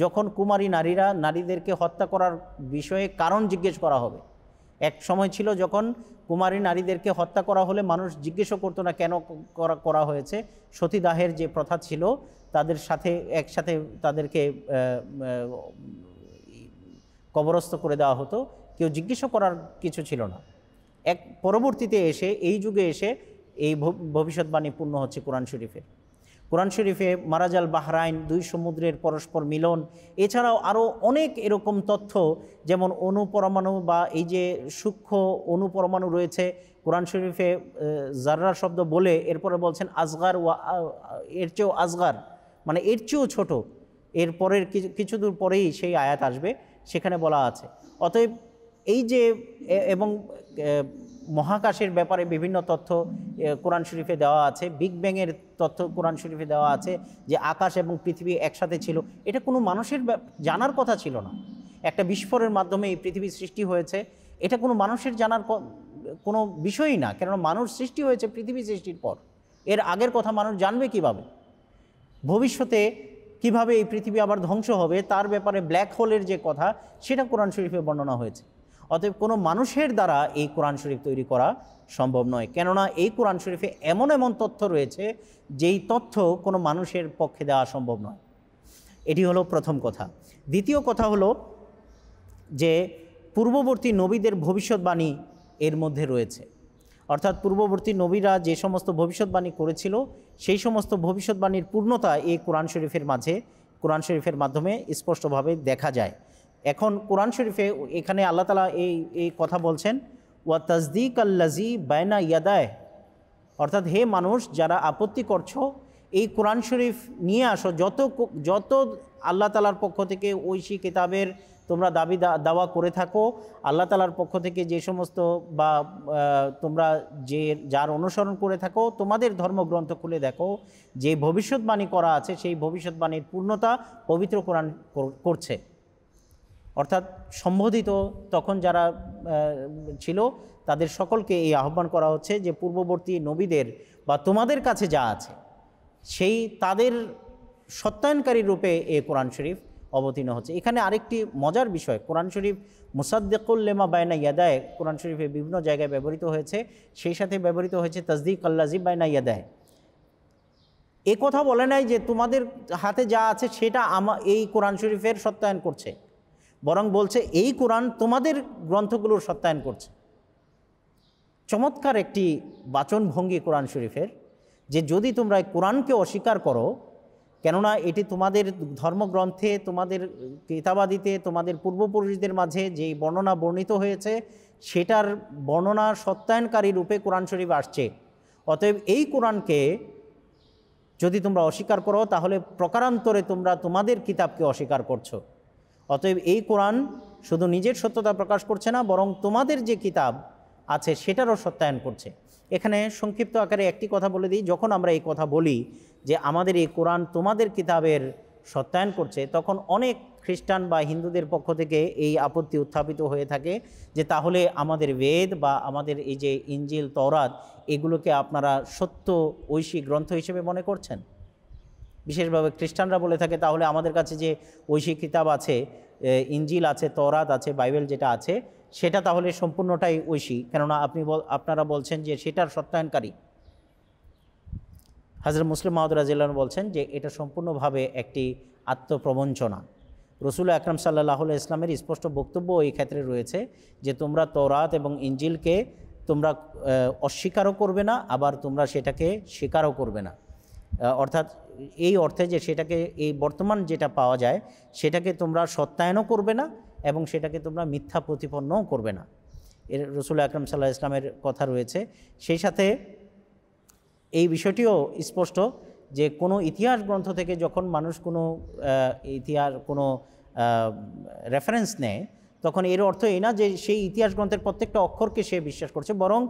যখন কুমারী নারীরা নারীদেরকে হত্যা করার বিষয়ে কারণ জিজ্ঞেস করা হবে এক সময় ছিল যখন কুমারী নারীদেরকে হত্যা করা হলে মানুষ জিজ্ঞেসও করতো না কেন করা হয়েছে সতীদাহের যে প্রথা ছিল তাদের সাথে একসাথে তাদেরকে কবরস্থ করে দেওয়া হতো কেউ জিজ্ঞেসও করার কিছু ছিল না এক পরবর্তীতে এসে এই যুগে এসে এই ভবিষ্যৎবাণী পূর্ণ হচ্ছে কোরআন শরীফের কোরআন শরীফে মারাজাল বাহরাইন দুই সমুদ্রের পরস্পর মিলন এছাড়াও আরও অনেক এরকম তথ্য যেমন অনুপরমাণু বা এই যে সূক্ষ্ম অনুপরমাণু রয়েছে কোরআন শরীফে জার্রার শব্দ বলে এরপরে বলছেন আজগার ওয়া এর চেয়েও আজগার মানে এর চেয়েও ছোটো এরপরের কিছু কিছু দূর পরেই সেই আয়াত আসবে সেখানে বলা আছে অতএব এই যে এবং মহাকাশের ব্যাপারে বিভিন্ন তথ্য কোরআন শরীফে দেওয়া আছে বিগ ব্যাংয়ের তথ্য কোরআন শরীফে দেওয়া আছে যে আকাশ এবং পৃথিবী একসাথে ছিল এটা কোনো মানুষের জানার কথা ছিল না একটা বিস্ফোরণের মাধ্যমে এই পৃথিবী সৃষ্টি হয়েছে এটা কোনো মানুষের জানার কোনো বিষয়ই না কেননা মানুষ সৃষ্টি হয়েছে পৃথিবী সৃষ্টির পর এর আগের কথা মানুষ জানবে কিভাবে ভবিষ্যতে কিভাবে এই পৃথিবী আবার ধ্বংস হবে তার ব্যাপারে ব্ল্যাক হোলের যে কথা সেটা কোরআন শরীফে বর্ণনা হয়েছে অতএব কোনো মানুষের দ্বারা এই কোরআন শরীফ তৈরি করা সম্ভব নয় কেননা এই কোরআন শরীফে এমন এমন তথ্য রয়েছে যেই তথ্য কোনো মানুষের পক্ষে দেওয়া সম্ভব নয় এটি হলো প্রথম কথা দ্বিতীয় কথা হলো যে পূর্ববর্তী নবীদের ভবিষ্যৎবাণী এর মধ্যে রয়েছে অর্থাৎ পূর্ববর্তী নবীরা যে সমস্ত ভবিষ্যৎবাণী করেছিল সেই সমস্ত ভবিষ্যৎবাণীর পূর্ণতা এই কোরআন শরীফের মাঝে কোরআন শরীফের মাধ্যমে স্পষ্টভাবে দেখা যায় এখন কোরআন শরীফে এখানে আল্লাহ তালা এই এই কথা বলছেন ওয়া তাজদিক আল্লাজি বায়না ইয়াদায় অর্থাৎ হে মানুষ যারা আপত্তি করছো এই কোরআন শরীফ নিয়ে আসো যত যত আল্লাহ তালার পক্ষ থেকে ঐশী কিতাবের তোমরা দাবি দাওয়া করে থাকো আল্লাহ তালার পক্ষ থেকে যে সমস্ত বা তোমরা যে যার অনুসরণ করে থাকো তোমাদের ধর্মগ্রন্থ খুলে দেখো যে ভবিষ্যৎবাণী করা আছে সেই ভবিষ্যৎবাণীর পূর্ণতা পবিত্র কোরআন করছে অর্থাৎ সম্বোধিত তখন যারা ছিল তাদের সকলকে এই আহ্বান করা হচ্ছে যে পূর্ববর্তী নবীদের বা তোমাদের কাছে যা আছে সেই তাদের সত্যায়নকারী রূপে এ কোরআন শরীফ অবতীর্ণ হচ্ছে এখানে আরেকটি মজার বিষয় কোরআন শরীফ মুসাদ্দেকুল্লেমা বাইনা ইয়াদায় কোরআন শরীফে বিভিন্ন জায়গায় ব্যবহৃত হয়েছে সেই সাথে ব্যবহৃত হয়েছে তসদিক আল্লাজি বাইনা ইয়াদায় এ কথা বলে নাই যে তোমাদের হাতে যা আছে সেটা আমা এই কোরআন শরীফের সত্যায়ন করছে বরং বলছে এই কোরআন তোমাদের গ্রন্থগুলোর সত্যায়ন করছে চমৎকার একটি বাচনভঙ্গি কোরআন শরীফের যে যদি তোমরা কোরআনকে অস্বীকার করো কেননা এটি তোমাদের ধর্মগ্রন্থে তোমাদের কেতাবাদিতে তোমাদের পূর্বপুরুষদের মাঝে যেই বর্ণনা বর্ণিত হয়েছে সেটার বর্ণনা সত্যায়নকারী রূপে কোরআন শরীফ আসছে অতএব এই কোরআনকে যদি তোমরা অস্বীকার করো তাহলে প্রকারান্তরে তোমরা তোমাদের কিতাবকে অস্বীকার করছো অতএব এই কোরআন শুধু নিজের সত্যতা প্রকাশ করছে না বরং তোমাদের যে কিতাব আছে সেটারও সত্যায়ন করছে এখানে সংক্ষিপ্ত আকারে একটি কথা বলে দিই যখন আমরা এই কথা বলি যে আমাদের এই কোরআন তোমাদের কিতাবের সত্যায়ন করছে তখন অনেক খ্রিস্টান বা হিন্দুদের পক্ষ থেকে এই আপত্তি উত্থাপিত হয়ে থাকে যে তাহলে আমাদের বেদ বা আমাদের এই যে ইঞ্জিল তওরাত এগুলোকে আপনারা সত্য ঐশী গ্রন্থ হিসেবে মনে করছেন বিশেষভাবে খ্রিস্টানরা বলে থাকে তাহলে আমাদের কাছে যে ঐশী কিতাব আছে ইঞ্জিল আছে তরাত আছে বাইবেল যেটা আছে সেটা তাহলে সম্পূর্ণটাই ঐশী কেননা আপনি আপনারা বলছেন যে সেটার সত্যায়নকারী হাজরত মুসলিম মাহমুদ রাজিল্লান বলছেন যে এটা সম্পূর্ণভাবে একটি আত্মপ্রবঞ্চনা রসুল আকরম সাল্লাহ ইসলামের স্পষ্ট বক্তব্য এই ক্ষেত্রে রয়েছে যে তোমরা তরাত এবং ইঞ্জিলকে তোমরা অস্বীকারও করবে না আবার তোমরা সেটাকে স্বীকারও করবে না অর্থাৎ এই অর্থে যে সেটাকে এই বর্তমান যেটা পাওয়া যায় সেটাকে তোমরা সত্যায়নও করবে না এবং সেটাকে তোমরা মিথ্যা প্রতিপন্নও করবে না এর রসুল আকরম সাল্লাহ ইসলামের কথা রয়েছে সেই সাথে এই বিষয়টিও স্পষ্ট যে কোনো ইতিহাস গ্রন্থ থেকে যখন মানুষ কোনো ইতিহাস কোনো রেফারেন্স নেয় তখন এর অর্থ এই না যে সেই ইতিহাস গ্রন্থের প্রত্যেকটা অক্ষরকে সে বিশ্বাস করছে বরং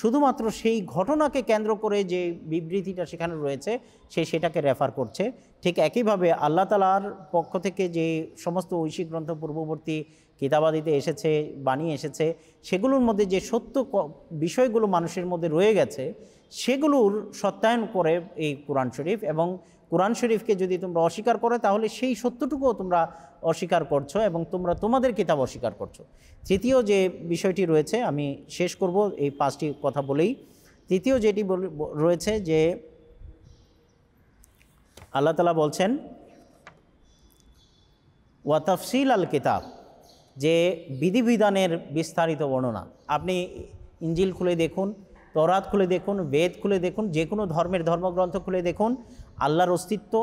শুধুমাত্র সেই ঘটনাকে কেন্দ্র করে যে বিবৃতিটা সেখানে রয়েছে সে সেটাকে রেফার করছে ঠিক একইভাবে আল্লাহ তালার পক্ষ থেকে যে সমস্ত ঐশী গ্রন্থ পূর্ববর্তী কিতাবাদিতে এসেছে বানিয়ে এসেছে সেগুলোর মধ্যে যে সত্য বিষয়গুলো মানুষের মধ্যে রয়ে গেছে সেগুলোর সত্যায়ন করে এই কোরআন শরীফ এবং কোরআন শরীফকে যদি তোমরা অস্বীকার করো তাহলে সেই সত্যটুকুও তোমরা অস্বীকার করছো এবং তোমরা তোমাদের কিতাব অস্বীকার করছো তৃতীয় যে বিষয়টি রয়েছে আমি শেষ করব এই পাঁচটি কথা বলেই তৃতীয় যেটি রয়েছে যে আল্লাহ তালা বলছেন ওয়াতাফসিল আল কিতাব যে বিধিবিধানের বিস্তারিত বর্ণনা আপনি ইঞ্জিল খুলে দেখুন তরাত খুলে দেখুন বেদ খুলে দেখুন যে কোনো ধর্মের ধর্মগ্রন্থ খুলে দেখুন আল্লাহর অস্তিত্ব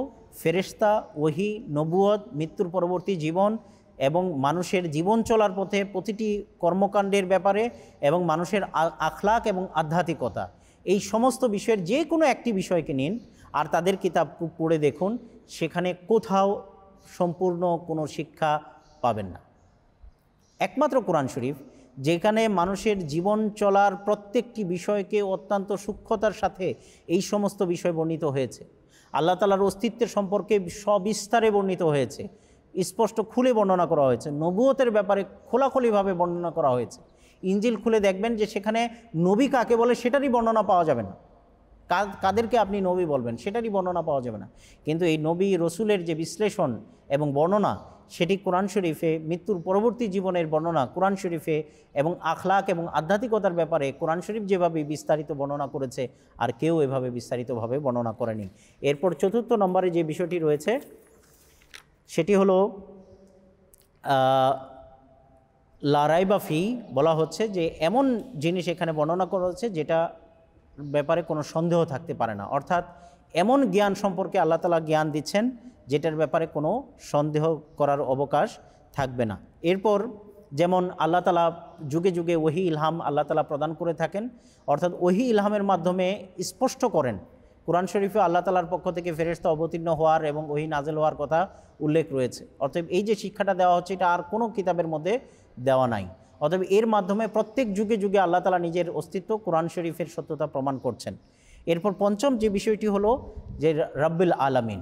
ফেরেস্তা ওহি নবুয়দ মৃত্যুর পরবর্তী জীবন এবং মানুষের জীবন চলার পথে প্রতিটি কর্মকাণ্ডের ব্যাপারে এবং মানুষের আখলাক এবং আধ্যাত্মিকতা এই সমস্ত বিষয়ের যে কোনো একটি বিষয়কে নিন আর তাদের কিতাব পড়ে দেখুন সেখানে কোথাও সম্পূর্ণ কোনো শিক্ষা পাবেন না একমাত্র কোরআন শরীফ যেখানে মানুষের জীবন চলার প্রত্যেকটি বিষয়কে অত্যন্ত সূক্ষ্মতার সাথে এই সমস্ত বিষয় বর্ণিত হয়েছে আল্লাহ তালার অস্তিত্বের সম্পর্কে সবিস্তারে বর্ণিত হয়েছে স্পষ্ট খুলে বর্ণনা করা হয়েছে নবুয়তের ব্যাপারে খোলাখুলিভাবে বর্ণনা করা হয়েছে ইঞ্জিল খুলে দেখবেন যে সেখানে নবী কাকে বলে সেটারই বর্ণনা পাওয়া যাবে না কাদেরকে আপনি নবী বলবেন সেটারই বর্ণনা পাওয়া যাবে না কিন্তু এই নবী রসুলের যে বিশ্লেষণ এবং বর্ণনা সেটি কোরআন শরীফে মৃত্যুর পরবর্তী জীবনের বর্ণনা কোরআন শরীফে এবং আখলাক এবং আধ্যাত্মিকতার ব্যাপারে কোরআন শরীফ যেভাবে বিস্তারিত বর্ণনা করেছে আর কেউ এভাবে বিস্তারিতভাবে বর্ণনা করেনি এরপর চতুর্থ নম্বরে যে বিষয়টি রয়েছে সেটি হলো লারাই বা ফি বলা হচ্ছে যে এমন জিনিস এখানে বর্ণনা করা হচ্ছে যেটা ব্যাপারে কোনো সন্দেহ থাকতে পারে না অর্থাৎ এমন জ্ঞান সম্পর্কে আল্লাহ তালা জ্ঞান দিচ্ছেন যেটার ব্যাপারে কোনো সন্দেহ করার অবকাশ থাকবে না এরপর যেমন আল্লাহ তালা যুগে যুগে ওহি ইলহাম আল্লাহ তালা প্রদান করে থাকেন অর্থাৎ ওহি ইলহামের মাধ্যমে স্পষ্ট করেন কোরআন শরীফে আল্লাহ তালার পক্ষ থেকে ফেরেস্ত অবতীর্ণ হওয়ার এবং ওহি নাজেল হওয়ার কথা উল্লেখ রয়েছে অর্থাৎ এই যে শিক্ষাটা দেওয়া হচ্ছে এটা আর কোনো কিতাবের মধ্যে দেওয়া নাই অতএব এর মাধ্যমে প্রত্যেক যুগে যুগে আল্লাহ তালা নিজের অস্তিত্ব কোরআন শরীফের সত্যতা প্রমাণ করছেন এরপর পঞ্চম যে বিষয়টি হলো যে রব্বুল আলমিন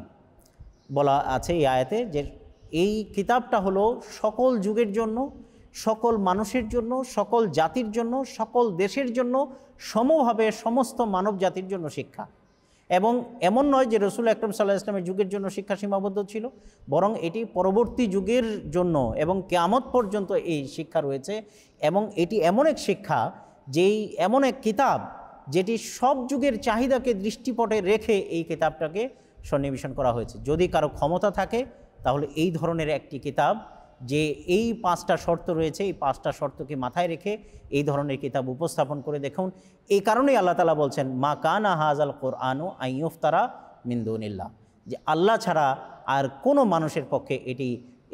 বলা আছে এই আয়াতে যে এই কিতাবটা হলো সকল যুগের জন্য সকল মানুষের জন্য সকল জাতির জন্য সকল দেশের জন্য সমভাবে সমস্ত মানব জাতির জন্য শিক্ষা এবং এমন নয় যে রসুল আকরম সাল্লাহ ইসলামের যুগের জন্য শিক্ষা সীমাবদ্ধ ছিল বরং এটি পরবর্তী যুগের জন্য এবং কেয়ামত পর্যন্ত এই শিক্ষা রয়েছে এবং এটি এমন এক শিক্ষা যেই এমন এক কিতাব যেটি সব যুগের চাহিদাকে দৃষ্টিপটে রেখে এই কিতাবটাকে সন্নিবেশন করা হয়েছে যদি কারো ক্ষমতা থাকে তাহলে এই ধরনের একটি কিতাব যে এই পাঁচটা শর্ত রয়েছে এই পাঁচটা শর্তকে মাথায় রেখে এই ধরনের কিতাব উপস্থাপন করে দেখুন এই কারণেই আল্লাহ তালা বলছেন মা কান আহাজ আল কোরআনও আইফতারা মিন্দুনিল্লা যে আল্লাহ ছাড়া আর কোনো মানুষের পক্ষে এটি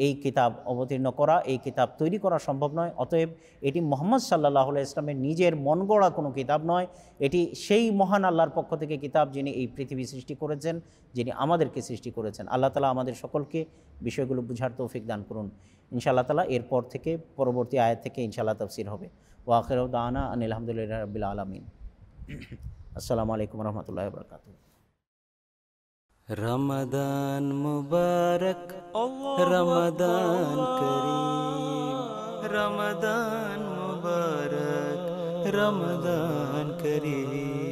এই কিতাব অবতীর্ণ করা এই কিতাব তৈরি করা সম্ভব নয় অতএব এটি মোহাম্মদ সাল্লাহ ইসলামের নিজের মন গড়া কোনো কিতাব নয় এটি সেই মহান আল্লাহর পক্ষ থেকে কিতাব যিনি এই পৃথিবী সৃষ্টি করেছেন যিনি আমাদেরকে সৃষ্টি করেছেন আল্লাহ তালা আমাদের সকলকে বিষয়গুলো বুঝার তৌফিক দান করুন ইনশাআল্লাহ তালা এরপর থেকে পরবর্তী আয়াত থেকে ইনশাআল্লাহ তফসির হবে ওয়াকের দানা আনিল আলহামদুলিল্লাহ রবিল আলমিন আসসালামু আলাইকুম রহমতুল্লাহ বরকাতুল্লাহ مبارک, رمضان کریم رمضان مبارک, رمضان کریم